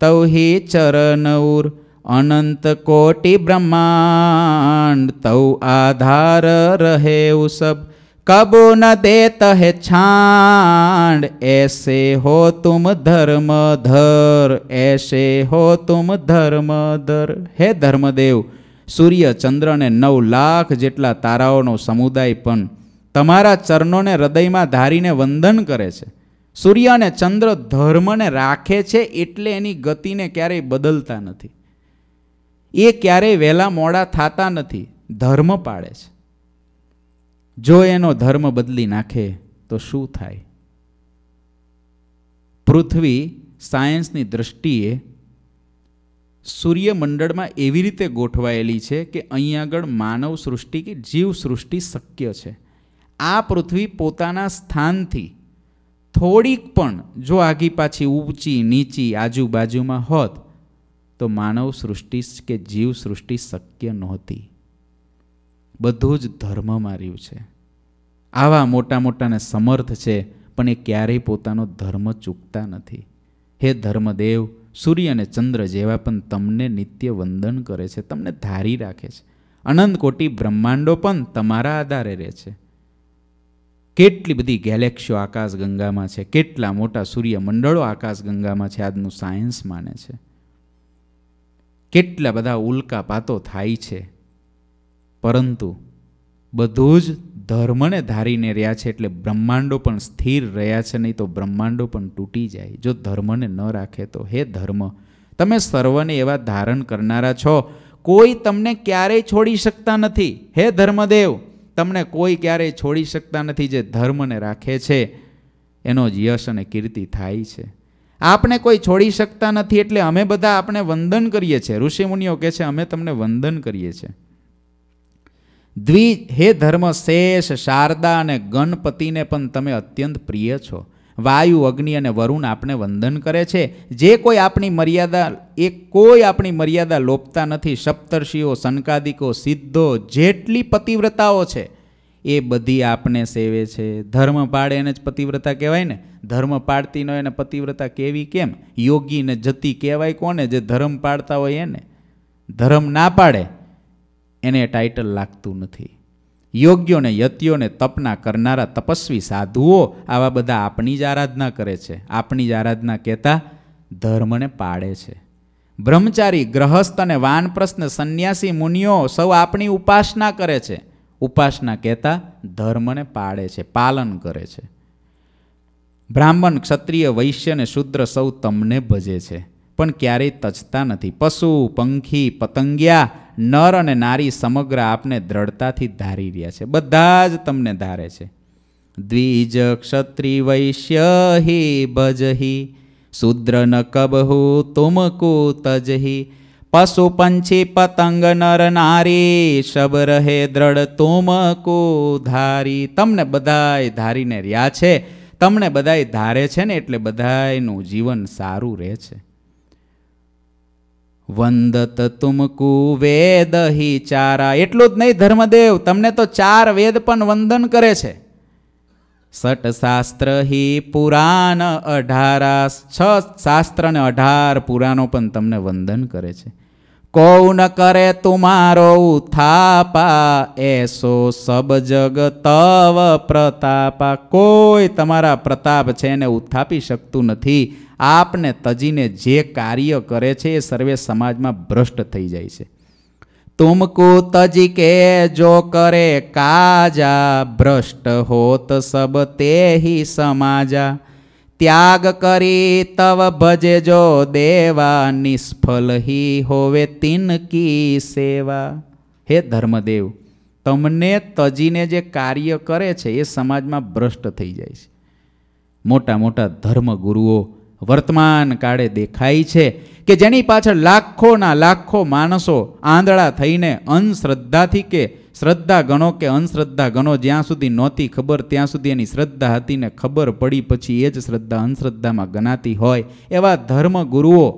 તૌ હિ ચરનૌર અનંત કોટી બ્રહ્માંડ તૌ આધાર રહે સબ કબો ન દેત હે છાંડ એસે હો તુમ ધર્મ ધર એસે હો તુમ ધર્મ ધર હે ધર્મદેવ સૂર્ય ચંદ્રને નવ લાખ જેટલા તારાઓનો સમુદાય પણ તમારા ચરણોને હૃદયમાં ધારીને વંદન કરે છે સૂર્ય અને ચંદ્ર ધર્મને રાખે છે એટલે એની ગતિને ક્યારેય બદલતા નથી એ ક્યારેય વહેલા મોડા થતા નથી ધર્મ પાડે છે જો એનો ધર્મ બદલી નાખે તો શું થાય પૃથ્વી સાયન્સની દ્રષ્ટિએ સૂર્યમંડળમાં એવી રીતે ગોઠવાયેલી છે કે અહીં આગળ માનવ સૃષ્ટિ કે જીવ સૃષ્ટિ શક્ય છે આ પૃથ્વી પોતાના સ્થાનથી થોડીક પણ જો આગી પાછી ઊંચી નીચી આજુબાજુમાં હોત તો માનવ સૃષ્ટિ કે જીવ સૃષ્ટિ શક્ય નહોતી બધું જ ધર્મમાં રહ્યું છે આવા મોટા મોટાને સમર્થ છે પણ એ ક્યારેય પોતાનો ધર્મ ચૂકતા નથી હે ધર્મદેવ સૂર્ય અને ચંદ્ર જેવા પણ તમને નિત્ય વંદન કરે છે તમને ધારી રાખે છે અનંત કોટી બ્રહ્માંડો પણ તમારા આધારે રહે છે કેટલી બધી ગેલેક્સીઓ આકાશ ગંગામાં છે કેટલા મોટા સૂર્યમંડળો આકાશ ગંગામાં છે આજનું સાયન્સ માને છે કેટલા બધા ઉલ્કા પાતો થાય છે પરંતુ બધું જ ધર્મને ધારીને રહ્યા છે એટલે બ્રહ્માંડો પણ સ્થિર રહ્યા છે નહીં તો બ્રહ્માંડો પણ તૂટી જાય જો ધર્મને ન રાખે તો હે ધર્મ તમે સર્વને એવા ધારણ કરનારા છો કોઈ તમને ક્યારેય છોડી શકતા નથી હે ધર્મદેવ તમને કોઈ ક્યારેય છોડી શકતા નથી જે ધર્મને રાખે છે એનો જ યશ અને કીર્તિ થાય છે આપણે કોઈ છોડી શકતા નથી એટલે અમે બધા આપણે વંદન કરીએ છીએ ઋષિમુનિઓ કહે છે અમે તમને વંદન કરીએ છીએ દ્વિ હે ધર્મ શેષ શારદા અને ગણપતિને પણ તમે અત્યંત પ્રિય છો વાયુ અગ્નિ અને વરુણ આપણે વંદન કરે છે જે કોઈ આપણી મર્યાદા એ કોઈ આપણી મર્યાદા લોપતા નથી સપ્તર્ષિઓ સંકાદિકો સિદ્ધો જેટલી પતિવ્રતાઓ છે એ બધી આપને સેવે છે ધર્મ પાડે એને જ પતિવ્રતા કહેવાય ને ધર્મ પાડતી ન એને પતિવ્રતા કેવી કેમ યોગીને જતી કહેવાય કોને જે ધર્મ પાડતા હોય એને ધર્મ ના પાડે એને ટાઇટલ લાગતું નથી યોગ્યોને યતિઓને તપના કરનારા તપસ્વી સાધુઓ આવા બધા આપણી જ આરાધના કરે છે આપણી જ આરાધના કહેતા ધર્મને પાળે છે બ્રહ્મચારી ગ્રહસ્થ અને વાનપ્રસ્થને સંન્યાસી મુનિઓ સૌ આપણી ઉપાસના કરે છે ઉપાસના કહેતા ધર્મને પાળે છે પાલન કરે છે બ્રાહ્મણ ક્ષત્રિય વૈશ્ય અને શુદ્ર સૌ તમને ભજે છે પણ ક્યારેય તજતા નથી પશુ પંખી પતંગિયા નર અને નારી સમગ્ર આપને દ્રઢતાથી ધારી રહ્યા છે બધા જ તમને ધારે છે દ્વિજ ક્ષત્રિ વૈશ્ય હિ ભજહી શુદ્ર ન કબહુ તુમકુ તજહી પશુ પંછી પતંગ નર નારી શબ રહે દ્રઢ તુમકુ ધારી તમને બધાય ધારીને રહ્યા છે તમને બધાય ધારે છે ને એટલે બધાયનું જીવન સારું રહે છે વંદત તુમકુ વેદ હિ ચારા એટલું જ નહીં ધર્મદેવ તમને તો ચાર વેદ પણ વંદન કરે છે સટ શાસ્ત્ર હિ પુરાણ અઢારા છ શાસ્ત્ર ને અઢાર પુરાણો પણ તમને વંદન કરે છે કૌન કરે તુમારો ઉથાપા એસો સબ જગ તવ પ્રતાપા કોઈ તમારા પ્રતાપ છે એને ઉથાપી શકતું નથી આપને તજીને જે કાર્ય કરે છે એ સર્વે સમાજમાં ભ્રષ્ટ થઈ જાય છે તુમકુ તજી કે જો કરે કાજા ભ્રષ્ટ હોત સબ તે સમાજા ત્યાગ કરી તવ ભજે જો દેવા નિષ્ફલ હી હોવે તિન કી સેવા હે ધર્મદેવ તમને તજીને જે કાર્ય કરે છે એ સમાજમાં ભ્રષ્ટ થઈ જાય છે મોટા મોટા ધર્મગુરુઓ વર્તમાન કાળે દેખાય છે કે જેની પાછળ લાખોના લાખો માણસો આંધળા થઈને અંધશ્રદ્ધાથી કે શ્રદ્ધા ગણો કે અંધશ્રદ્ધા ગણો જ્યાં સુધી નહોતી ખબર ત્યાં સુધી એની શ્રદ્ધા હતી ને ખબર પડી પછી એ જ શ્રદ્ધા અંધશ્રદ્ધામાં ગણાતી હોય એવા ધર્મગુરુઓ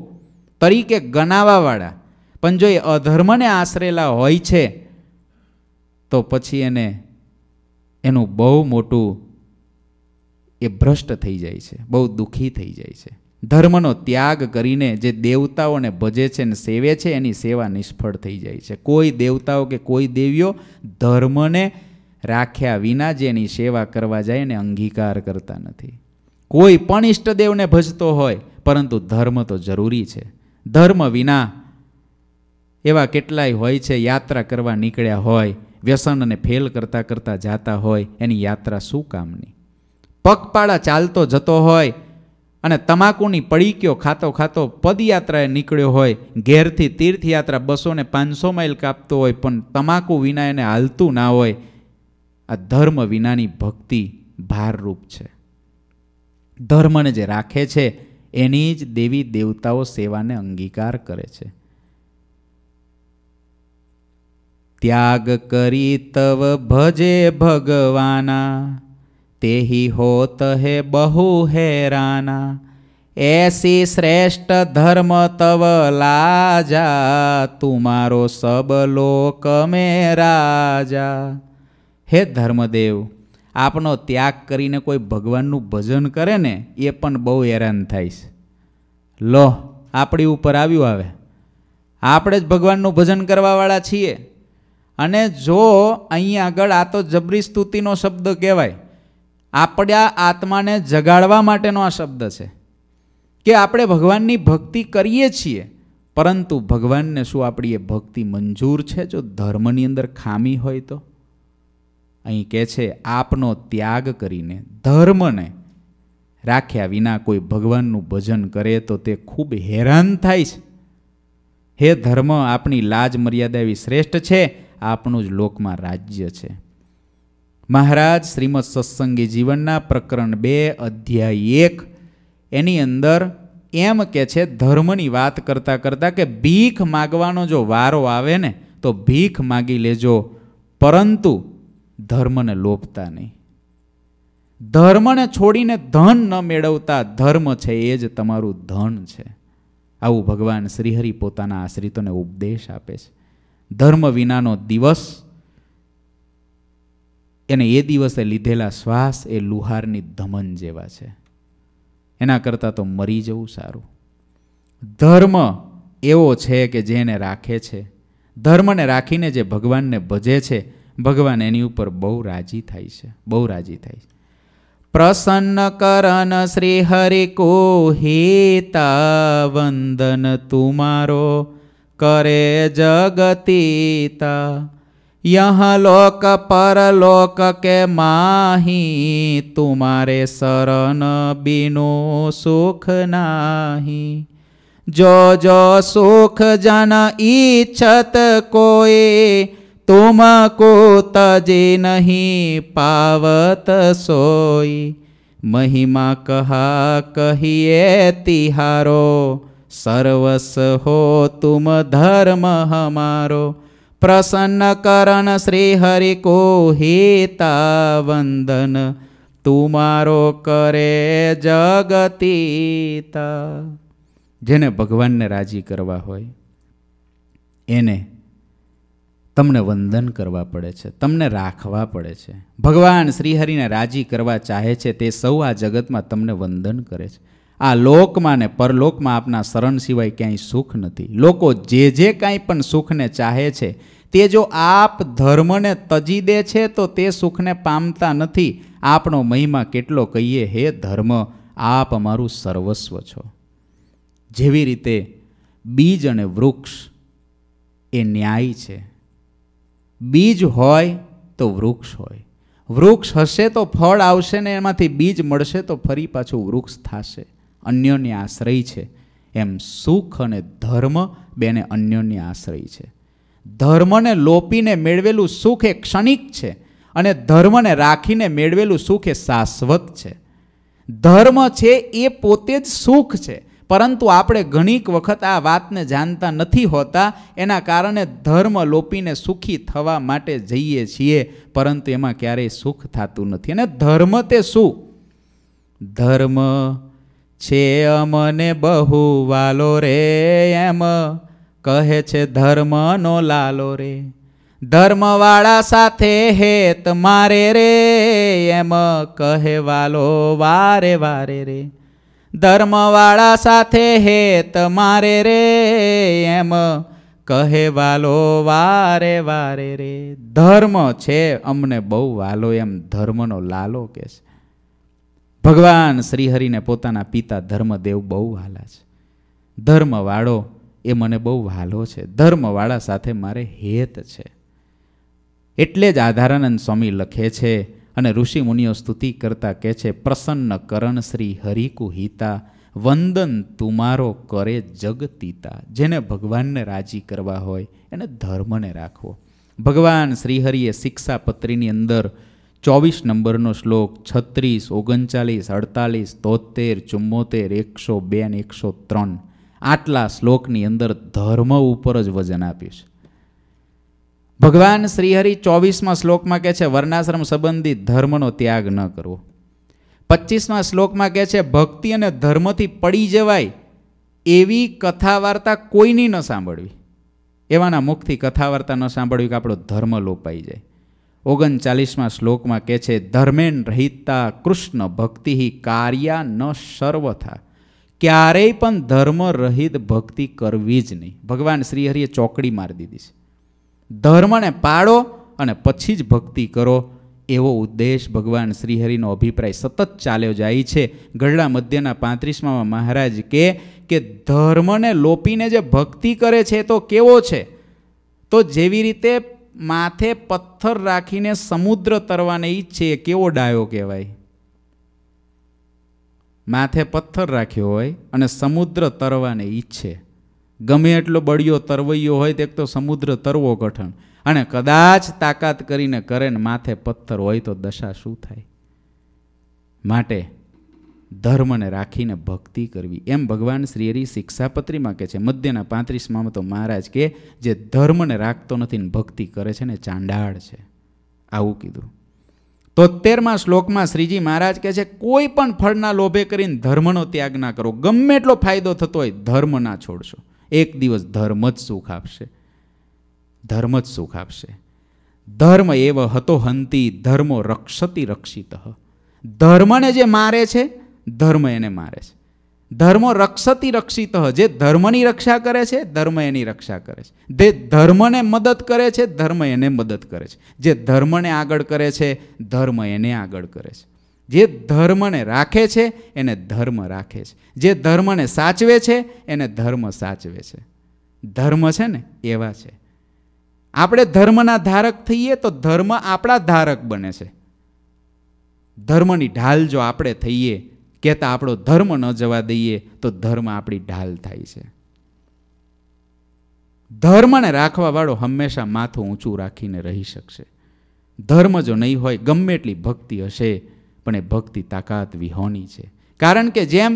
તરીકે ગણાવાવાળા પણ જો એ અધર્મને આશરેલા હોય છે તો પછી એને એનું બહુ મોટું એ ભ્રષ્ટ થઈ જાય છે બહુ દુઃખી થઈ જાય છે ધર્મનો ત્યાગ કરીને જે દેવતાઓને ભજે છે ને સેવે છે એની સેવા નિષ્ફળ થઈ જાય છે કોઈ દેવતાઓ કે કોઈ દેવીઓ ધર્મને રાખ્યા વિના એની સેવા કરવા જાય એને અંગીકાર કરતા નથી કોઈ પણ ઈષ્ટદેવને ભજતો હોય પરંતુ ધર્મ તો જરૂરી છે ધર્મ વિના એવા કેટલાય હોય છે યાત્રા કરવા નીકળ્યા હોય વ્યસન અને ફેલ કરતાં કરતાં જાતા હોય એની યાત્રા શું કામની પગપાળા ચાલતો જતો હોય અને તમાકુની પડીકીઓ ખાતો ખાતો પદયાત્રાએ નીકળ્યો હોય ઘેરથી તીર્થયાત્રા બસો ને પાંચસો માઇલ કાપતો હોય પણ તમાકુ વિના એને હાલતું ના હોય આ ધર્મ વિનાની ભક્તિ ભારરૂપ છે ધર્મને જે રાખે છે એની જ દેવી દેવતાઓ સેવાને અંગીકાર કરે છે ત્યાગ કરી તવ ભજે ભગવાના તેહી હોત હે બહુ હેરાના એસી શ્રેષ્ઠ ધર્મ તવ લાજા તુમારો સબ લોક મે રાજા હે ધર્મદેવ આપનો ત્યાગ કરીને કોઈ ભગવાનનું ભજન કરે ને એ પણ બહુ હેરાન થાય છે લો આપણી ઉપર આવ્યું આવે આપણે જ ભગવાનનું ભજન કરવાવાળા છીએ અને જો અહીં આગળ આ તો જબરી સ્તુતિનો શબ્દ કહેવાય આપણા આત્માને જગાડવા માટેનો આ શબ્દ છે કે આપણે ભગવાનની ભક્તિ કરીએ છીએ પરંતુ ભગવાનને શું આપણી એ ભક્તિ મંજૂર છે જો ધર્મની અંદર ખામી હોય તો અહીં કહે છે આપનો ત્યાગ કરીને ધર્મને રાખ્યા વિના કોઈ ભગવાનનું ભજન કરે તો તે ખૂબ હેરાન થાય છે હે ધર્મ આપણી લાજ મર્યાદા એવી શ્રેષ્ઠ છે આપનું જ લોકમાં રાજ્ય છે મહારાજ શ્રીમદ સત્સંગી જીવનના પ્રકરણ બે અધ્યાય એક એની અંદર એમ કે છે ધર્મની વાત કરતાં કરતાં કે ભીખ માગવાનો જો વારો આવે ને તો ભીખ માગી લેજો પરંતુ ધર્મને લોપતા નહીં ધર્મને છોડીને ધન ન મેળવતા ધર્મ છે એ જ તમારું ધન છે આવું ભગવાન શ્રીહરિ પોતાના આશ્રિતોને ઉપદેશ આપે છે ધર્મ વિનાનો દિવસ એને એ દિવસે લીધેલા શ્વાસ એ લુહારની ધમન જેવા છે એના કરતાં તો મરી જવું સારું ધર્મ એવો છે કે જેને રાખે છે ધર્મને રાખીને જે ભગવાનને ભજે છે ભગવાન એની ઉપર બહુ રાજી થાય છે બહુ રાજી થાય છે પ્રસન્ન કરન શ્રી હરિ કો હેતા વંદન તુમારો કરે જગતીતા यहाँ लोक परलोक के माही तुम्हारे शरण बिनु सुख नाही जो जो सुख जन इच्छत कोई तुमको तजे नहीं पावत सोई महिमा कहा कहिए तिहारो सर्वस हो तुम धर्म हमारो પ્રસન્ન કરન શ્રી હરિ કો હેતા વંદન તુમારો કરે જગતીતા જેને ભગવાનને રાજી કરવા હોય એને તમને વંદન કરવા પડે છે તમને રાખવા પડે છે ભગવાન શ્રીહરિને રાજી કરવા ચાહે છે તે સૌ આ જગતમાં તમને વંદન કરે છે આ લોકમાં ને પરલોકમાં આપના શરણ સિવાય ક્યાંય સુખ નથી લોકો જે જે કાંઈ પણ સુખને ચાહે છે તે જો આપ ધર્મને તજી દે છે તો તે સુખને પામતા નથી આપનો મહિમા કેટલો કહીએ હે ધર્મ આપ અમારું સર્વસ્વ છો જેવી રીતે બીજ અને વૃક્ષ એ ન્યાય છે બીજ હોય તો વૃક્ષ હોય વૃક્ષ હશે તો ફળ આવશે ને એમાંથી બીજ મળશે તો ફરી પાછું વૃક્ષ થશે અન્યોન્ય આશ્રય છે એમ સુખ અને ધર્મ બેને અન્યોન્ય આશ્રય છે ધર્મને લોપીને મેળવેલું સુખ એ ક્ષણિક છે અને ધર્મને રાખીને મેળવેલું સુખ એ શાશ્વત છે ધર્મ છે એ પોતે જ સુખ છે પરંતુ આપણે ઘણીક વખત આ વાતને જાણતા નથી હોતા એના કારણે ધર્મ લોપીને સુખી થવા માટે જઈએ છીએ પરંતુ એમાં ક્યારેય સુખ થતું નથી અને ધર્મ તે શું ધર્મ છે અમને બહુ વાલો રે એમ કહે છે ધર્મનો લાલો રે ધર્મવાળા સાથે હેત મારે રે એમ કહેવાલો વારે વારે રે ધર્મવાળા સાથે હેત મારે રે એમ કહેવાલો વારે વારે રે ધર્મ છે અમને બહુ વાલો એમ ધર્મનો લાલો કે છે ભગવાન શ્રીહરિને પોતાના પિતા ધર્મદેવ બહુ વાલા છે ધર્મવાળો એ મને બહુ વહાલો છે ધર્મવાળા સાથે મારે હેત છે એટલે જ આધારાનંદ સ્વામી લખે છે અને ઋષિ મુનિઓ સ્તુતિ કરતા કહે છે પ્રસન્ન કરણ શ્રી હરિકુ હિતા વંદન તુમારો કરે જગતીતા જેને ભગવાનને રાજી કરવા હોય એને ધર્મને રાખવો ભગવાન શ્રીહરિએ શિક્ષાપત્રીની અંદર ચોવીસ નંબરનો શ્લોક છત્રીસ ઓગણચાલીસ અડતાલીસ તોતેર ચુમ્મોતેર એકસો બે અને એકસો ત્રણ આટલા શ્લોકની અંદર ધર્મ ઉપર જ વજન આપ્યું છે ભગવાન શ્રીહરિ ચોવીસમાં શ્લોકમાં કહે છે વર્ણાશ્રમ સંબંધિત ધર્મનો ત્યાગ ન કરવો પચીસમાં શ્લોકમાં કહે છે ભક્તિ અને ધર્મથી પડી જવાય એવી કથા વાર્તા કોઈની ન સાંભળવી એવાના મુખથી કથા વાર્તા ન સાંભળવી કે આપણો ધર્મ લોપાઈ જાય ઓગણચાલીસમાં શ્લોકમાં કહે છે ધર્મેન રહિતા કૃષ્ણ ભક્તિ કાર્યા ન સર્વથા ક્યારેય પણ ધર્મ રહિત ભક્તિ કરવી જ નહીં ભગવાન શ્રીહરિએ ચોકડી મારી દીધી છે ધર્મને પાળો અને પછી જ ભક્તિ કરો એવો ઉદ્દેશ ભગવાન શ્રીહરિનો અભિપ્રાય સતત ચાલ્યો જાય છે ગઢડા મધ્યના પાંત્રીસમાં મહારાજ કે કે ધર્મને લોપીને જે ભક્તિ કરે છે તો કેવો છે તો જેવી રીતે માથે પથ્થર રાખીને સમુદ્ર તરવાને ઈચ્છે કેવો ડાયો કહેવાય માથે પથ્થર રાખ્યો હોય અને સમુદ્ર તરવાને ઈચ્છે ગમે એટલો બળિયો તરવૈયો હોય તે તો સમુદ્ર તરવો કઠણ અને કદાચ તાકાત કરીને કરે ને માથે પથ્થર હોય તો દશા શું થાય માટે ધર્મને રાખીને ભક્તિ કરવી એમ ભગવાન શ્રી શ્રીહરિ શિક્ષાપત્રીમાં કહે છે મધ્યના પાંત્રીસમાં તો મહારાજ કે જે ધર્મને રાખતો નથી ને ભક્તિ કરે છે ને ચાંડાળ છે આવું કીધું તોતેરમાં શ્લોકમાં શ્રીજી મહારાજ કહે છે કોઈ પણ ફળના લોભે કરીને ધર્મનો ત્યાગ ના કરો ગમે એટલો ફાયદો થતો હોય ધર્મ ના છોડશો એક દિવસ ધર્મ જ સુખ આપશે ધર્મ જ સુખ આપશે ધર્મ એવ હતો હંતી ધર્મો રક્ષતી રક્ષિત ધર્મને જે મારે છે ધર્મ એને મારે છે ધર્મ રક્ષતી રક્ષિત જે ધર્મની રક્ષા કરે છે ધર્મ એની રક્ષા કરે છે જે ધર્મને મદદ કરે છે ધર્મ એને મદદ કરે છે જે ધર્મને આગળ કરે છે ધર્મ એને આગળ કરે છે જે ધર્મને રાખે છે એને ધર્મ રાખે છે જે ધર્મને સાચવે છે એને ધર્મ સાચવે છે ધર્મ છે ને એવા છે આપણે ધર્મના ધારક થઈએ તો ધર્મ આપણા ધારક બને છે ધર્મની ઢાલ જો આપણે થઈએ કહેતા આપણો ધર્મ ન જવા દઈએ તો ધર્મ આપણી ઢાલ થાય છે ધર્મને રાખવાવાળો હંમેશા માથું ઊંચું રાખીને રહી શકશે ધર્મ જો નહીં હોય ગમે એટલી ભક્તિ હશે પણ એ ભક્તિ તાકાત વિહોની છે કારણ કે જેમ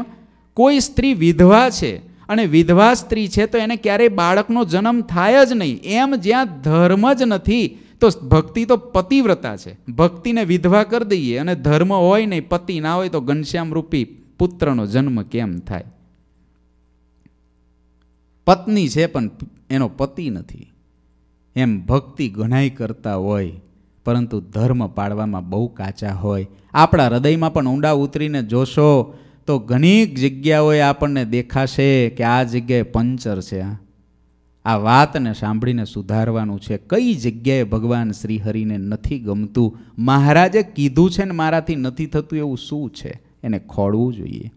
કોઈ સ્ત્રી વિધવા છે અને વિધવા સ્ત્રી છે તો એને ક્યારેય બાળકનો જન્મ થાય જ નહીં એમ જ્યાં ધર્મ જ નથી તો ભક્તિ તો પતિવ્રતા છે ભક્તિને વિધવા કરી દઈએ અને ધર્મ હોય નહીં પતિ ના હોય તો ઘનશ્યામ રૂપી પુત્રનો જન્મ કેમ થાય પત્ની છે પણ એનો પતિ નથી એમ ભક્તિ ઘણાઈ કરતા હોય પરંતુ ધર્મ પાળવામાં બહુ કાચા હોય આપણા હૃદયમાં પણ ઊંડા ઉતરીને જોશો તો ઘણી જગ્યાઓએ આપણને દેખાશે કે આ જગ્યાએ પંચર છે આ આ વાતને સાંભળીને સુધારવાનું છે કઈ જગ્યાએ ભગવાન શ્રીહરિને નથી ગમતું મહારાજે કીધું છે ને મારાથી નથી થતું એવું શું છે એને ખોળવું જોઈએ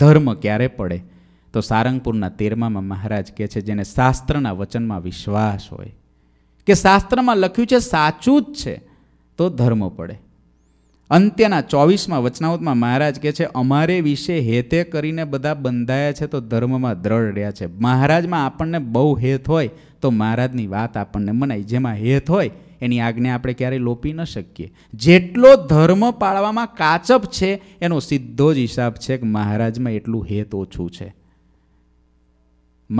ધર્મ ક્યારે પડે તો સારંગપુરના તેરમામાં મહારાજ કહે છે જેને શાસ્ત્રના વચનમાં વિશ્વાસ હોય કે શાસ્ત્રમાં લખ્યું છે સાચું જ છે તો ધર્મ પડે અંત્યના ચોવીસમાં વચનાવતમાં મહારાજ કહે છે અમારે વિશે હેતે કરીને બધા બંધાયા છે તો ધર્મમાં દ્રઢ રહ્યા છે મહારાજમાં આપણને બહુ હેત હોય તો મહારાજની વાત આપણને મનાય જેમાં હેત હોય એની આજ્ઞા આપણે ક્યારેય લોપી ન શકીએ જેટલો ધર્મ પાળવામાં કાચપ છે એનો સીધો જ હિસાબ છે કે મહારાજમાં એટલું હેત ઓછું છે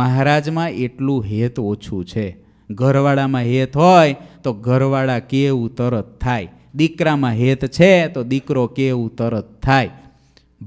મહારાજમાં એટલું હેત ઓછું છે ઘરવાળામાં હેત હોય તો ઘરવાળા કેવું તરત થાય દીકરામાં હેત છે તો દીકરો કે એવું તરત થાય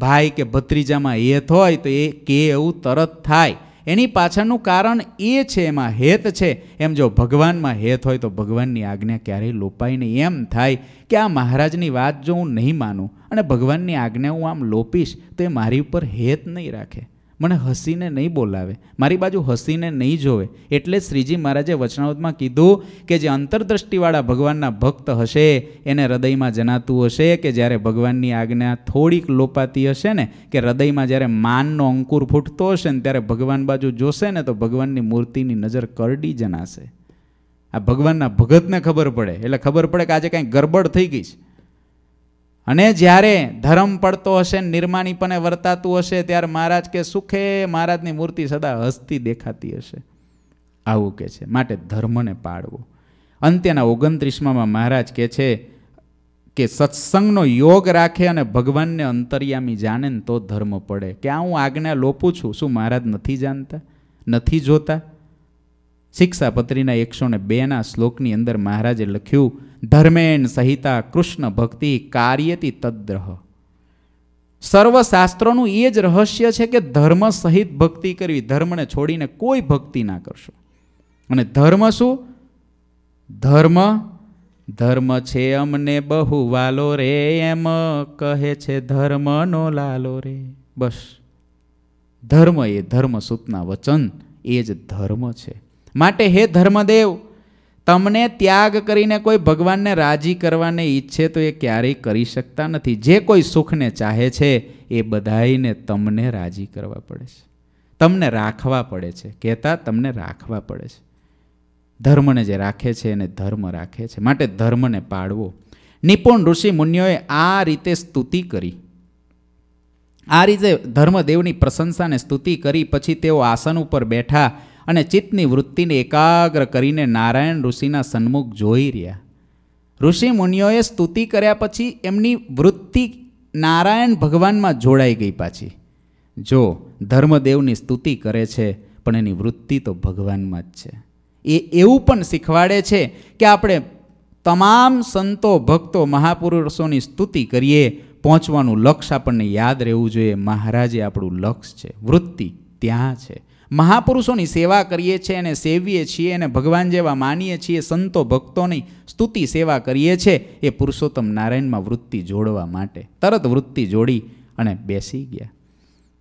ભાઈ કે ભત્રીજામાં હેત હોય તો એ કે એવું તરત થાય એની પાછળનું કારણ એ છે એમાં હેત છે એમ જો ભગવાનમાં હેત હોય તો ભગવાનની આજ્ઞા ક્યારેય લોપાય નહીં એમ થાય કે આ મહારાજની વાત જો હું નહીં માનું અને ભગવાનની આજ્ઞા હું આમ લોપીશ તો એ મારી ઉપર હેત નહીં રાખે મને હસીને નહીં બોલાવે મારી બાજુ હસીને નહીં જોવે એટલે શ્રીજી મહારાજે વચનાવતમાં કીધું કે જે અંતરદ્રષ્ટિવાળા ભગવાનના ભક્ત હશે એને હૃદયમાં જણાતું હશે કે જ્યારે ભગવાનની આજ્ઞા થોડીક લોપાતી હશે ને કે હૃદયમાં જ્યારે માનનો અંકુર ફૂટતો હશે ને ત્યારે ભગવાન બાજુ જોશે ને તો ભગવાનની મૂર્તિની નજર કરડી જણાશે આ ભગવાનના ભગતને ખબર પડે એટલે ખબર પડે કે આજે કાંઈ ગરબડ થઈ ગઈ છે અને જ્યારે ધર્મ પડતો હશે નિર્માણીપણે વર્તાતું હશે ત્યારે મહારાજ કે સુખે મહારાજની મૂર્તિ સદા હસતી દેખાતી હશે આવું કે છે માટે ધર્મને પાળવો અંત્યના ઓગણત્રીસમાં મહારાજ કે છે કે સત્સંગનો યોગ રાખે અને ભગવાનને અંતર્યામી જાણે ને તો ધર્મ પડે કે આ હું આજ્ઞા લોપું છું શું મહારાજ નથી જાણતા નથી જોતા શિક્ષાપત્રીના એકસો ને બેના શ્લોકની અંદર મહારાજે લખ્યું ધર્મેણ સહિતા કૃષ્ણ ભક્તિ કાર્યતી તદ્રહ સર્વશાસ્ત્રોનું એ જ રહસ્ય છે કે ધર્મ સહિત ભક્તિ કરવી ધર્મને છોડીને કોઈ ભક્તિ ના કરશો અને ધર્મ શું ધર્મ ધર્મ છે અમને બહુ વાલો રે એમ કહે છે ધર્મનો લાલો રે બસ ધર્મ એ ધર્મ સૂતના વચન એ જ ધર્મ છે માટે હે ધર્મદેવ તમને ત્યાગ કરીને કોઈ ભગવાનને રાજી કરવાને ઈચ્છે તો એ ક્યારેય કરી શકતા નથી જે કોઈ સુખને ચાહે છે એ બધાઈને તમને રાજી કરવા પડે છે તમને રાખવા પડે છે કહેતા તમને રાખવા પડે છે ધર્મને જે રાખે છે એને ધર્મ રાખે છે માટે ધર્મને પાળવો નિપુણ ઋષિ મુનિઓએ આ રીતે સ્તુતિ કરી આ રીતે ધર્મદેવની પ્રશંસાને સ્તુતિ કરી પછી તેઓ આસન ઉપર બેઠા અને ચિત્તની વૃત્તિને એકાગ્ર કરીને નારાયણ ઋષિના સન્મુખ જોઈ રહ્યા ઋષિ મુનિઓએ સ્તુતિ કર્યા પછી એમની વૃત્તિ નારાયણ ભગવાનમાં જોડાઈ ગઈ પાછી જો ધર્મદેવની સ્તુતિ કરે છે પણ એની વૃત્તિ તો ભગવાનમાં જ છે એ એવું પણ શીખવાડે છે કે આપણે તમામ સંતો ભક્તો મહાપુરુષોની સ્તુતિ કરીએ પહોંચવાનું લક્ષ્ય આપણને યાદ રહેવું જોઈએ મહારાજે આપણું લક્ષ્ય છે વૃત્તિ ત્યાં છે મહાપુરુષોની સેવા કરીએ છીએ અને સેવીએ છીએ અને ભગવાન જેવા માનીએ છીએ સંતો ભક્તોની સ્તુતિ સેવા કરીએ છીએ એ પુરુષોત્તમ નારાયણમાં વૃત્તિ જોડવા માટે તરત વૃત્તિ જોડી અને બેસી ગયા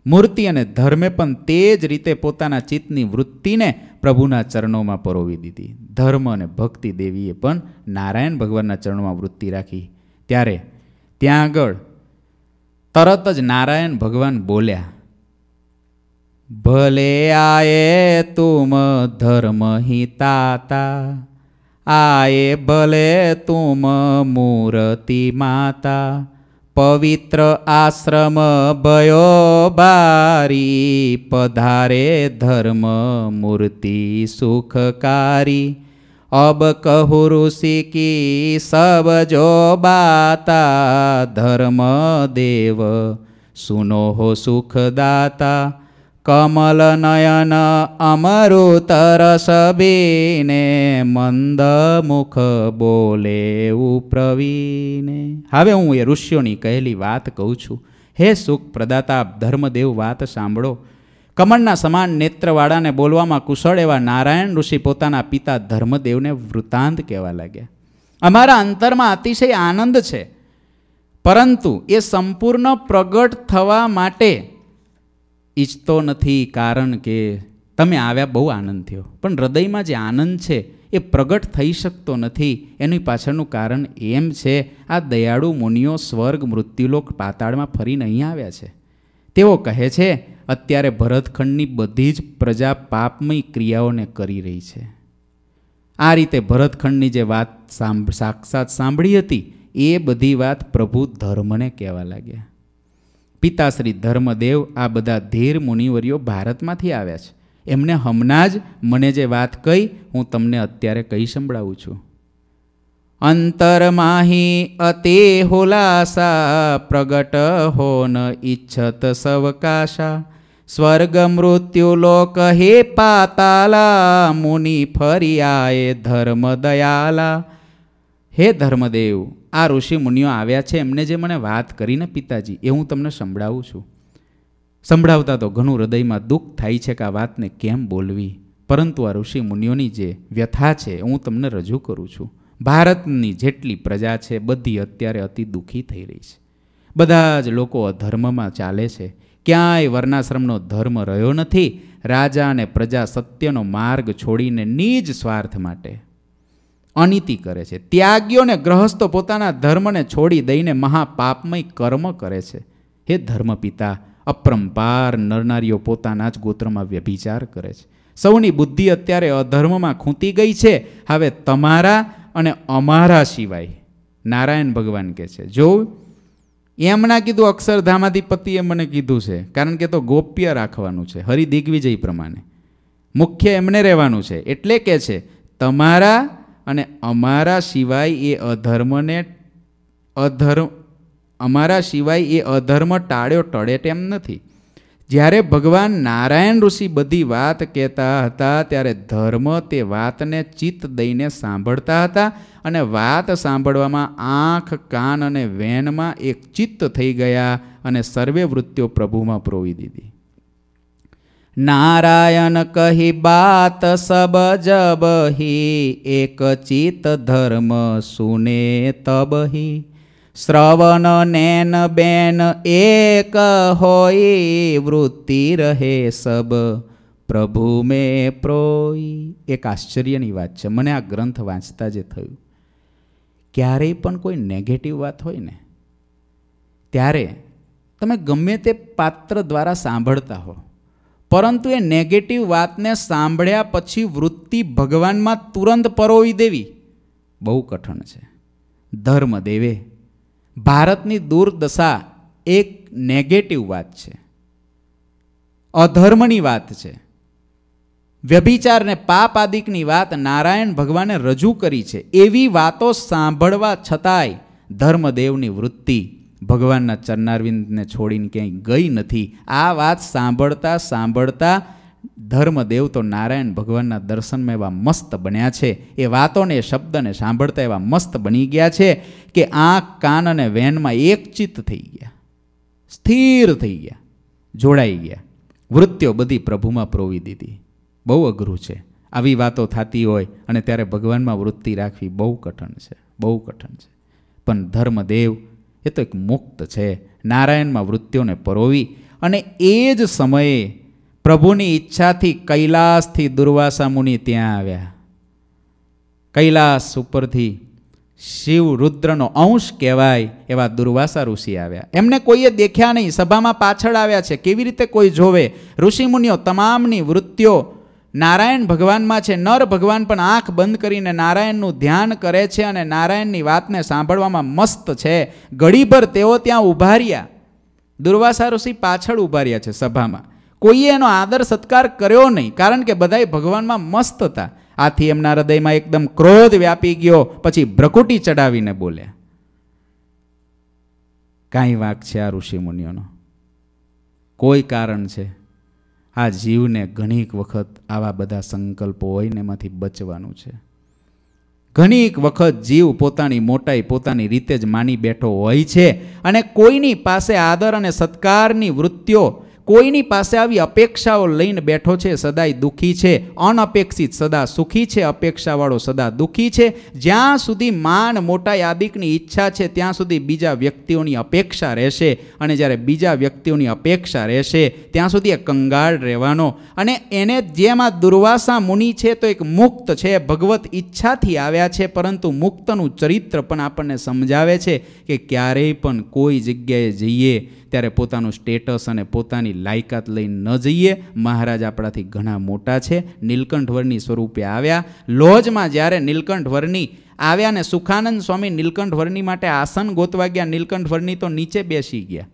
મૂર્તિ અને ધર્મે પણ તે જ રીતે પોતાના ચિત્તની વૃત્તિને પ્રભુના ચરણોમાં પરોવી દીધી ધર્મ અને ભક્તિ દેવીએ પણ નારાયણ ભગવાનના ચરણોમાં વૃત્તિ રાખી ત્યારે ત્યાં આગળ તરત જ નારાયણ ભગવાન બોલ્યા ભલે આયે તુમ ધર્મ હિતાતા આયે ભલે તુમ મૂર્તિ માતા પવિત્ર આશ્રમ ભયો બારી પધારે ધર્મ મૂર્તિ સુખકારી અબ કહુ ઋષિ કી સબ જો બાતા ધર્મ દેવ સુનો હો સુખદાતા કમલનયન અમારો તરસબીને મંદ મુખ બોલે પ્રવીને હવે હું એ ઋષ્યોની કહેલી વાત કહું છું હે સુખ પ્રદાતાપ ધર્મદેવ વાત સાંભળો કમળના સમાન નેત્રવાળાને બોલવામાં કુશળ એવા નારાયણ ઋષિ પોતાના પિતા ધર્મદેવને વૃતાંત કહેવા લાગ્યા અમારા અંતરમાં અતિશય આનંદ છે પરંતુ એ સંપૂર્ણ પ્રગટ થવા માટે ઈચ્છતો નથી કારણ કે તમે આવ્યા બહુ આનંદ થયો પણ હૃદયમાં જે આનંદ છે એ પ્રગટ થઈ શકતો નથી એની પાછળનું કારણ એમ છે આ દયાળુ મુનિઓ સ્વર્ગ મૃત્યુલોક પાતાળમાં ફરી નહીં આવ્યા છે તેઓ કહે છે અત્યારે ભરતખંડની બધી જ પ્રજા પાપમય ક્રિયાઓને કરી રહી છે આ રીતે ભરતખંડની જે વાત સાંભ સાક્ષાત સાંભળી હતી એ બધી વાત પ્રભુ ધર્મને કહેવા લાગ્યા પિતાશ્રી ધર્મદેવ આ બધા ધીર મુનિવરીઓ ભારતમાંથી આવ્યા છે એમને હમણાં જ મને જે વાત કહી હું તમને અત્યારે કહી સંભળાવું છું અંતરમાહી અતે હોલાસા પ્રગટ હોન ઈચ્છત સવકાશા સ્વર્ગ મૃત્યુ લોક હે પાતાલા મુનિ ફરિયાએ ધર્મ દયાલા હે ધર્મદેવ આ ઋષિ મુનિઓ આવ્યા છે એમને જે મને વાત કરીને પિતાજી એ હું તમને સંભળાવું છું સંભળાવતા તો ઘણું હૃદયમાં દુઃખ થાય છે કે આ વાતને કેમ બોલવી પરંતુ આ ઋષિ મુનિઓની જે વ્યથા છે હું તમને રજૂ કરું છું ભારતની જેટલી પ્રજા છે બધી અત્યારે અતિ દુઃખી થઈ રહી છે બધા જ લોકો અધર્મમાં ચાલે છે ક્યાંય વર્ણાશ્રમનો ધર્મ રહ્યો નથી રાજા અને પ્રજા સત્યનો માર્ગ છોડીને નિજ સ્વાર્થ માટે અનિતિ કરે છે ને ગ્રહસ્થો પોતાના ધર્મને છોડી દઈને મહાપાપમય કર્મ કરે છે હે ધર્મપિતા અપરંપાર નરનારીઓ પોતાના જ ગોત્રમાં વ્યભિચાર કરે છે સૌની બુદ્ધિ અત્યારે અધર્મમાં ખૂંતી ગઈ છે હવે તમારા અને અમારા સિવાય નારાયણ ભગવાન કહે છે જો એમના કીધું અક્ષરધામાધિપતિએ મને કીધું છે કારણ કે તો ગોપ્ય રાખવાનું છે હરિદિગ્વિજય પ્રમાણે મુખ્ય એમને રહેવાનું છે એટલે કે છે તમારા અને અમારા સિવાય એ અધર્મને અધર્મ અમારા સિવાય એ અધર્મ ટાળ્યો ટળે તેમ નથી જ્યારે ભગવાન નારાયણ ઋષિ બધી વાત કહેતા હતા ત્યારે ધર્મ તે વાતને ચિત્ત દઈને સાંભળતા હતા અને વાત સાંભળવામાં આંખ કાન અને વેનમાં એક ચિત્ત થઈ ગયા અને સર્વે વૃત્તિઓ પ્રભુમાં પ્રોવી દીધી નારાયણ કહી બાત સબ જબહી એક ચિત ધર્મ સુને તબહી શ્રવણ નેન બેન એક હોઈ વૃત્તિ રહે સબ પ્રભુ મે પ્રોય એક આશ્ચર્યની વાત છે મને આ ગ્રંથ વાંચતા જે થયું ક્યારેય પણ કોઈ નેગેટિવ વાત હોય ને ત્યારે તમે ગમે તે પાત્ર દ્વારા સાંભળતા હો પરંતુ એ નેગેટિવ વાતને સાંભળ્યા પછી વૃત્તિ ભગવાનમાં તુરંત પરોવી દેવી બહુ કઠણ છે ધર્મ દેવે ભારતની દુર્દશા એક નેગેટિવ વાત છે અધર્મની વાત છે વ્યભિચારને પાપ આદિકની વાત નારાયણ ભગવાને રજૂ કરી છે એવી વાતો સાંભળવા છતાંય ધર્મદેવની વૃત્તિ ભગવાનના ચરનારવિંદને છોડીને ક્યાંય ગઈ નથી આ વાત સાંભળતા સાંભળતા ધર્મદેવ તો નારાયણ ભગવાનના દર્શનમાં એવા મસ્ત બન્યા છે એ વાતોને એ શબ્દને સાંભળતા એવા મસ્ત બની ગયા છે કે આંખ કાન અને વેનમાં એકચિત થઈ ગયા સ્થિર થઈ ગયા જોડાઈ ગયા વૃત્તિઓ બધી પ્રભુમાં પ્રોવી દીધી બહુ અઘરું છે આવી વાતો થતી હોય અને ત્યારે ભગવાનમાં વૃત્તિ રાખવી બહુ કઠણ છે બહુ કઠણ છે પણ ધર્મદેવ એ તો એક મુક્ત છે નારાયણમાં વૃત્તિઓને પરોવી અને એ જ સમયે પ્રભુની ઈચ્છાથી કૈલાસથી દુર્વાસા મુનિ ત્યાં આવ્યા કૈલાસ ઉપરથી શિવ રુદ્રનો અંશ કહેવાય એવા દુર્વાસા ઋષિ આવ્યા એમને કોઈએ દેખ્યા નહીં સભામાં પાછળ આવ્યા છે કેવી રીતે કોઈ જોવે ઋષિમુનિઓ તમામની વૃત્તિઓ નારાયણ ભગવાનમાં છે નર ભગવાન પણ આંખ બંધ કરીને નારાયણનું ધ્યાન કરે છે અને નારાયણની વાતને સાંભળવામાં મસ્ત છે ઘડીભર તેઓ ત્યાં ઉભા રહ્યા દુર્વાસા ઋષિ પાછળ ઉભા રહ્યા છે સભામાં કોઈએ એનો આદર સત્કાર કર્યો નહીં કારણ કે બધાએ ભગવાનમાં મસ્ત હતા આથી એમના હૃદયમાં એકદમ ક્રોધ વ્યાપી ગયો પછી ભ્રકુટી ચડાવીને બોલ્યા કાંઈ વાંક છે આ ઋષિ મુનિઓનો કોઈ કારણ છે આ જીવને ઘણીક વખત આવા બધા સંકલ્પો હોય ને એમાંથી બચવાનું છે ઘણીક વખત જીવ પોતાની મોટાઈ પોતાની રીતે જ માની બેઠો હોય છે અને કોઈની પાસે આદર અને સત્કારની વૃત્તિઓ કોઈની પાસે આવી અપેક્ષાઓ લઈને બેઠો છે સદાય દુઃખી છે અનઅપેક્ષિત સદા સુખી છે અપેક્ષાવાળો સદા દુઃખી છે જ્યાં સુધી માન મોટા યાદિકની ઈચ્છા છે ત્યાં સુધી બીજા વ્યક્તિઓની અપેક્ષા રહેશે અને જ્યારે બીજા વ્યક્તિઓની અપેક્ષા રહેશે ત્યાં સુધી એ કંગાળ રહેવાનો અને એને જેમાં દુર્વાસા મુનિ છે તો એક મુક્ત છે ભગવત ઈચ્છાથી આવ્યા છે પરંતુ મુક્તનું ચરિત્ર પણ આપણને સમજાવે છે કે ક્યારેય પણ કોઈ જગ્યાએ જઈએ ત્યારે પોતાનું સ્ટેટસ અને પોતાની લાયકાત લઈ ન જઈએ મહારાજ આપણાથી ઘણા મોટા છે નીલકંઠવરની સ્વરૂપે આવ્યા લોજમાં જ્યારે નીલકંઠવરની આવ્યા ને સુખાનંદ સ્વામી નીલકંઠવરની માટે આસન ગોતવા ગયા નીલકંઠવરની તો નીચે બેસી ગયા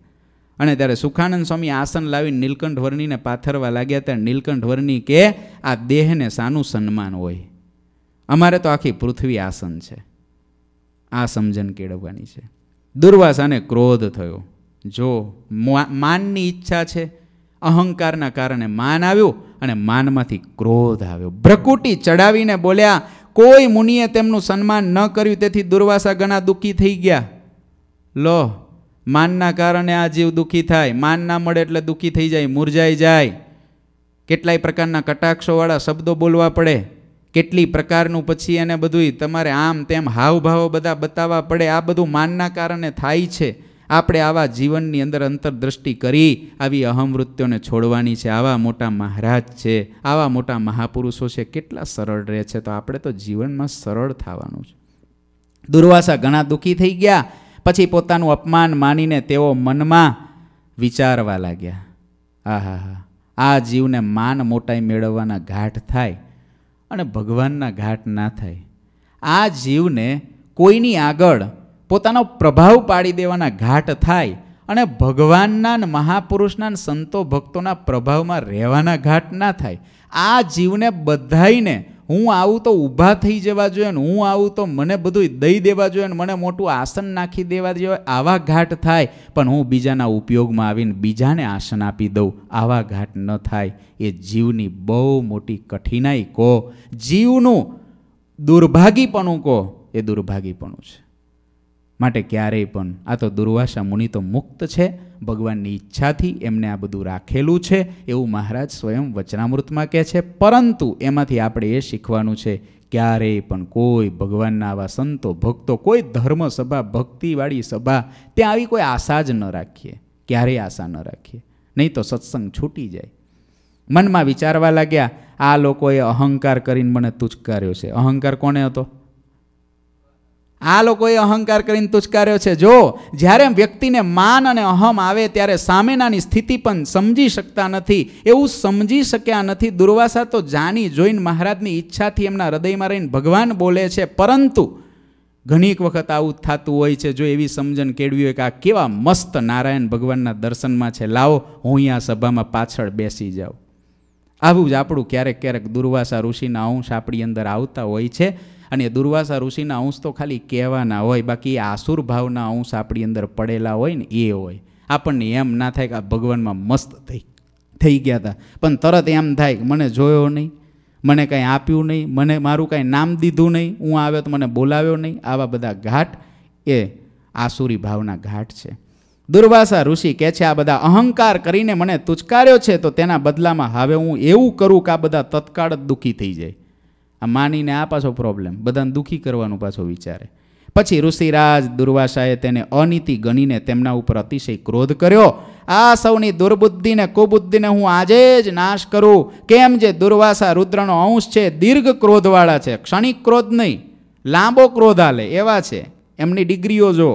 અને ત્યારે સુખાનંદ સ્વામી આસન લાવી નીલકંઠવર્ણીને પાથરવા લાગ્યા ત્યારે નીલકંઠવર્ણી કે આ દેહને સાનું સન્માન હોય અમારે તો આખી પૃથ્વી આસન છે આ સમજણ કેળવવાની છે દુર્વાસાને ક્રોધ થયો જો માનની ઈચ્છા છે અહંકારના કારણે માન આવ્યું અને માનમાંથી ક્રોધ આવ્યો ભ્રકુટી ચડાવીને બોલ્યા કોઈ મુનિએ તેમનું સન્માન ન કર્યું તેથી દુર્વાસા ઘણા દુઃખી થઈ ગયા લો માનના કારણે આ જીવ દુઃખી થાય માન ના મળે એટલે દુઃખી થઈ જાય મુરઝાઈ જાય કેટલાય પ્રકારના કટાક્ષોવાળા શબ્દો બોલવા પડે કેટલી પ્રકારનું પછી એને બધુંય તમારે આમ તેમ હાવભાવો બધા બતાવવા પડે આ બધું માનના કારણે થાય છે આપણે આવા જીવનની અંદર અંતરદ્રષ્ટિ કરી આવી અહમવૃત્તિઓને છોડવાની છે આવા મોટા મહારાજ છે આવા મોટા મહાપુરુષો છે કેટલા સરળ રહે છે તો આપણે તો જીવનમાં સરળ થવાનું છે દુર્વાસા ઘણા દુઃખી થઈ ગયા પછી પોતાનું અપમાન માનીને તેઓ મનમાં વિચારવા લાગ્યા આહા હા આ જીવને માન મોટાઈ મેળવવાના ઘાટ થાય અને ભગવાનના ઘાટ ના થાય આ જીવને કોઈની આગળ પોતાનો પ્રભાવ પાડી દેવાના ઘાટ થાય અને ભગવાનના મહાપુરુષના સંતો ભક્તોના પ્રભાવમાં રહેવાના ઘાટ ના થાય આ જીવને બધાઈને હું આવું તો ઊભા થઈ જવા જોઈએ ને હું આવું તો મને બધું દઈ દેવા જોઈએ ને મને મોટું આસન નાખી દેવા જોઈએ આવા ઘાટ થાય પણ હું બીજાના ઉપયોગમાં આવીને બીજાને આસન આપી દઉં આવા ઘાટ ન થાય એ જીવની બહુ મોટી કઠિનાઈ કહો જીવનું દુર્ભાગીપણું કહો એ દુર્ભાગીપણું છે માટે ક્યારેય પણ આ તો દુર્વાસા મુનિ તો મુક્ત છે ભગવાનની ઈચ્છાથી એમને આ બધું રાખેલું છે એવું મહારાજ સ્વયં વચનામૃતમાં કહે છે પરંતુ એમાંથી આપણે એ શીખવાનું છે ક્યારેય પણ કોઈ ભગવાનના આવા સંતો ભક્તો કોઈ ધર્મ સભા ભક્તિવાળી સભા ત્યાં આવી કોઈ આશા જ ન રાખીએ ક્યારેય આશા ન રાખીએ નહીં તો સત્સંગ છૂટી જાય મનમાં વિચારવા લાગ્યા આ લોકોએ અહંકાર કરીને મને તુચકાર્યો છે અહંકાર કોને હતો આ લોકોએ અહંકાર કરીને તુચકાર્યો છે જો જ્યારે વ્યક્તિને માન અને અહમ આવે ત્યારે સામેનાની સ્થિતિ પણ સમજી શકતા નથી એવું સમજી શક્યા નથી દુર્વાસા તો જાણી જોઈને મહારાજની ઈચ્છાથી એમના હૃદયમાં રહીને ભગવાન બોલે છે પરંતુ ઘણીક વખત આવું થતું હોય છે જો એવી સમજણ કેળવી હોય કે આ કેવા મસ્ત નારાયણ ભગવાનના દર્શનમાં છે લાવો હું અહીંયા સભામાં પાછળ બેસી જાઉં આવું જ આપણું ક્યારેક ક્યારેક દુર્વાસા ઋષિના અંશ આપણી અંદર આવતા હોય છે અને દુર્વાસા ઋષિના અંશ તો ખાલી કહેવાના હોય બાકી આસુર ભાવના અંશ આપણી અંદર પડેલા હોય ને એ હોય આપણને એમ ના થાય કે આ ભગવાનમાં મસ્ત થઈ થઈ ગયા હતા પણ તરત એમ થાય કે મને જોયો નહીં મને કાંઈ આપ્યું નહીં મને મારું કાંઈ નામ દીધું નહીં હું આવ્યો તો મને બોલાવ્યો નહીં આવા બધા ઘાટ એ આસુરી ભાવના ઘાટ છે દુર્વાસા ઋષિ કહે છે આ બધા અહંકાર કરીને મને તુચકાર્યો છે તો તેના બદલામાં હવે હું એવું કરું કે આ બધા તત્કાળ જ દુઃખી થઈ જાય આ માનીને આ પાછો પ્રોબ્લેમ બધાને દુઃખી કરવાનું પાછો વિચારે પછી ઋષિરાજ દુર્વાસાએ તેને અનીતિ ગણીને તેમના ઉપર અતિશય ક્રોધ કર્યો આ સૌની દુર્બુદ્ધિને કુબુદ્ધિને હું આજે જ નાશ કરું કેમ જે દુર્વાસા રુદ્રનો અંશ છે દીર્ઘ ક્રોધવાળા છે ક્ષણિક ક્રોધ નહીં લાંબો ક્રોધ હાલે એવા છે એમની ડિગ્રીઓ જો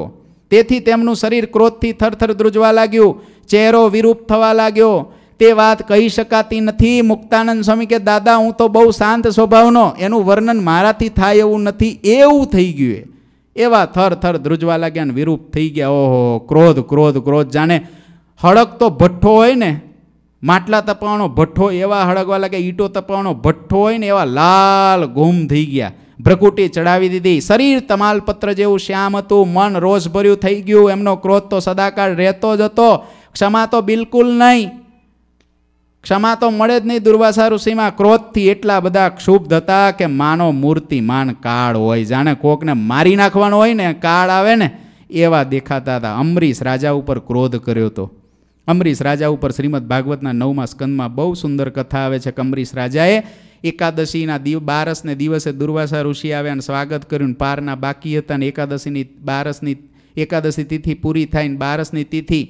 તેથી તેમનું શરીર ક્રોધથી થરથર ધ્રુજવા લાગ્યું ચહેરો વિરૂપ થવા લાગ્યો તે વાત કહી શકાતી નથી મુક્તાનંદ સ્વામી કે દાદા હું તો બહુ શાંત સ્વભાવનો એનું વર્ણન મારાથી થાય એવું નથી એવું થઈ ગયું એ એવા થર થર ધ્રુજવા લાગ્યા ને વિરૂપ થઈ ગયા ઓહો ક્રોધ ક્રોધ ક્રોધ જાણે હળક તો ભઠ્ઠો હોય ને માટલા તપાવણો ભઠ્ઠો એવા હળગવા લાગે ઈટો તપાવણો ભઠ્ઠો હોય ને એવા લાલ ગુમ થઈ ગયા ભ્રકુટી ચડાવી દીધી શરીર તમાલપત્ર જેવું શ્યામ હતું મન રોષભર્યું થઈ ગયું એમનો ક્રોધ તો સદાકાળ રહેતો જ હતો ક્ષમા તો બિલકુલ નહીં ક્ષમા તો મળે જ નહીં દુર્વાસા ઋષિમાં ક્રોધથી એટલા બધા ક્ષુબ્ધ હતા કે માનો મૂર્તિમાન કાળ હોય જાણે કોકને મારી નાખવાનો હોય ને કાળ આવે ને એવા દેખાતા હતા અમરીશ રાજા ઉપર ક્રોધ કર્યો હતો અમરીશ રાજા ઉપર શ્રીમદ ભાગવતના નવમા સ્કંદમાં બહુ સુંદર કથા આવે છે કે અમરીશ રાજાએ એકાદશીના દિવ બારસને દિવસે દુર્વાસા ઋષિ આવ્યા અને સ્વાગત કર્યું પારના બાકી હતા ને એકાદશીની બારસની એકાદશી તિથિ પૂરી થાય ને બારસની તિથિ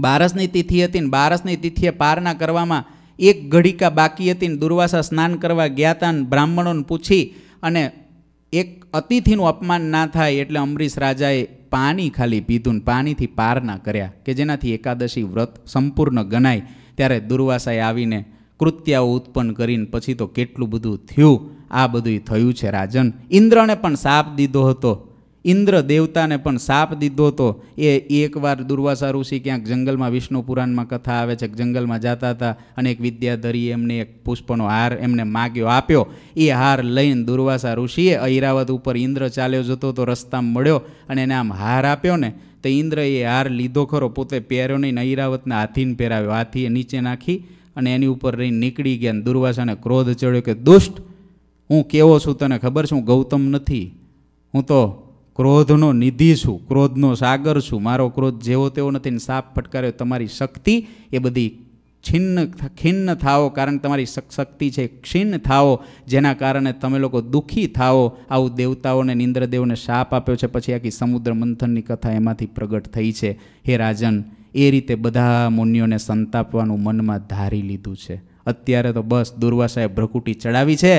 બારસની તિથિ હતી ને બારસની તિથિએ પારના કરવામાં એક ઘડીકા બાકી હતી ને દુર્વાસા સ્નાન કરવા ગયા હતા ને બ્રાહ્મણોને પૂછી અને એક અતિથિનું અપમાન ના થાય એટલે અમરીશ રાજાએ પાણી ખાલી પીધું ને પાણીથી પારના કર્યા કે જેનાથી એકાદશી વ્રત સંપૂર્ણ ગણાય ત્યારે દુર્વાસાએ આવીને કૃત્યાઓ ઉત્પન્ન કરીને પછી તો કેટલું બધું થયું આ બધું થયું છે રાજન ઇન્દ્રને પણ સાપ દીધો હતો ઇન્દ્ર દેવતાને પણ સાપ દીધો હતો એ એકવાર દુર્વાસા ઋષિ ક્યાંક જંગલમાં વિષ્ણુ પુરાણમાં કથા આવે છે જંગલમાં જતા હતા અને એક વિદ્યાધરીએ એમને એક પુષ્પનો હાર એમને માગ્યો આપ્યો એ હાર લઈને દુર્વાસા ઋષિએ ઐરાવત ઉપર ઇન્દ્ર ચાલ્યો જતો તો રસ્તામાં મળ્યો અને એને આમ હાર આપ્યો ને તો ઇન્દ્રએ હાર લીધો ખરો પોતે પહેર્યો નહીં ઐરાવતને હાથીને પહેરાવ્યો હાથીએ નીચે નાખી અને એની ઉપર રહીને નીકળી ગયા અને દુર્વાસાને ક્રોધ ચડ્યો કે દુષ્ટ હું કેવો છું તને ખબર છે હું ગૌતમ નથી હું તો ક્રોધનો નિધિ શું ક્રોધનો સાગર શું મારો ક્રોધ જેવો તેવો નથી ને સાપ ફટકાર્યો તમારી શક્તિ એ બધી છિન્ન ખિન્ન થાઓ કારણ તમારી શક્તિ છે ક્ષીણ થાઓ જેના કારણે તમે લોકો દુઃખી થાઓ આવું દેવતાઓને નિંદ્રદેવને સાપ આપ્યો છે પછી આખી સમુદ્ર મંથનની કથા એમાંથી પ્રગટ થઈ છે હે રાજન એ રીતે બધા મુનિઓને સંતાપવાનું મનમાં ધારી લીધું છે અત્યારે તો બસ દુર્વાસાએ ભ્રકુટી ચડાવી છે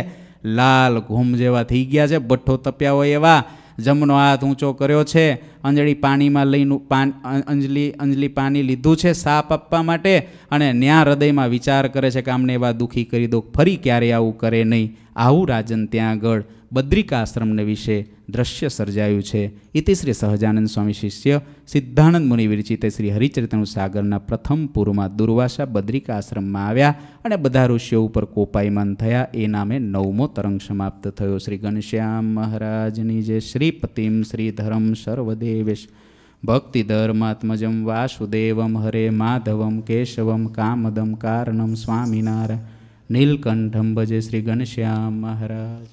લાલ ઘૂમ જેવા થઈ ગયા છે ભઠ્ઠો તપ્યા હોય એવા જમનો હાથ ઊંચો કર્યો છે અંજળી પાણીમાં લઈને પાન અંજલી અંજલી પાણી લીધું છે સાપ આપવા માટે અને ન્યા હૃદયમાં વિચાર કરે છે કે આમને એવા દુઃખી કરી દો ફરી ક્યારે આવું કરે નહીં આવું રાજન ત્યાં આગળ બદ્રિકાશ્રમને વિશે દ્રશ્ય સર્જાયું છે ઇતિ શ્રી સહજાનંદ સ્વામી શિષ્ય સિદ્ધાનંદ મુનિ વિરચિતે શ્રી હરિચરિતનું સાગરના પ્રથમ પૂરમાં દુર્વાસા બદ્રિકાશ્રમમાં આવ્યા અને બધા ઋષિઓ ઉપર કોપાયમાન થયા એ નામે નવમો તરંગ સમાપ્ત થયો શ્રી ઘનશ્યામ મહારાજની જે શ્રીપતિમ શ્રીધરમ સર્વદેવેશ ભક્તિ ધર્માત્મજમ વાસુદેવમ હરે માધવમ કેશવમ કામદમ કારણમ સ્વામિનારાયણ નીલકંઠમ ભજે શ્રી ઘનશ્યામ મહારાજ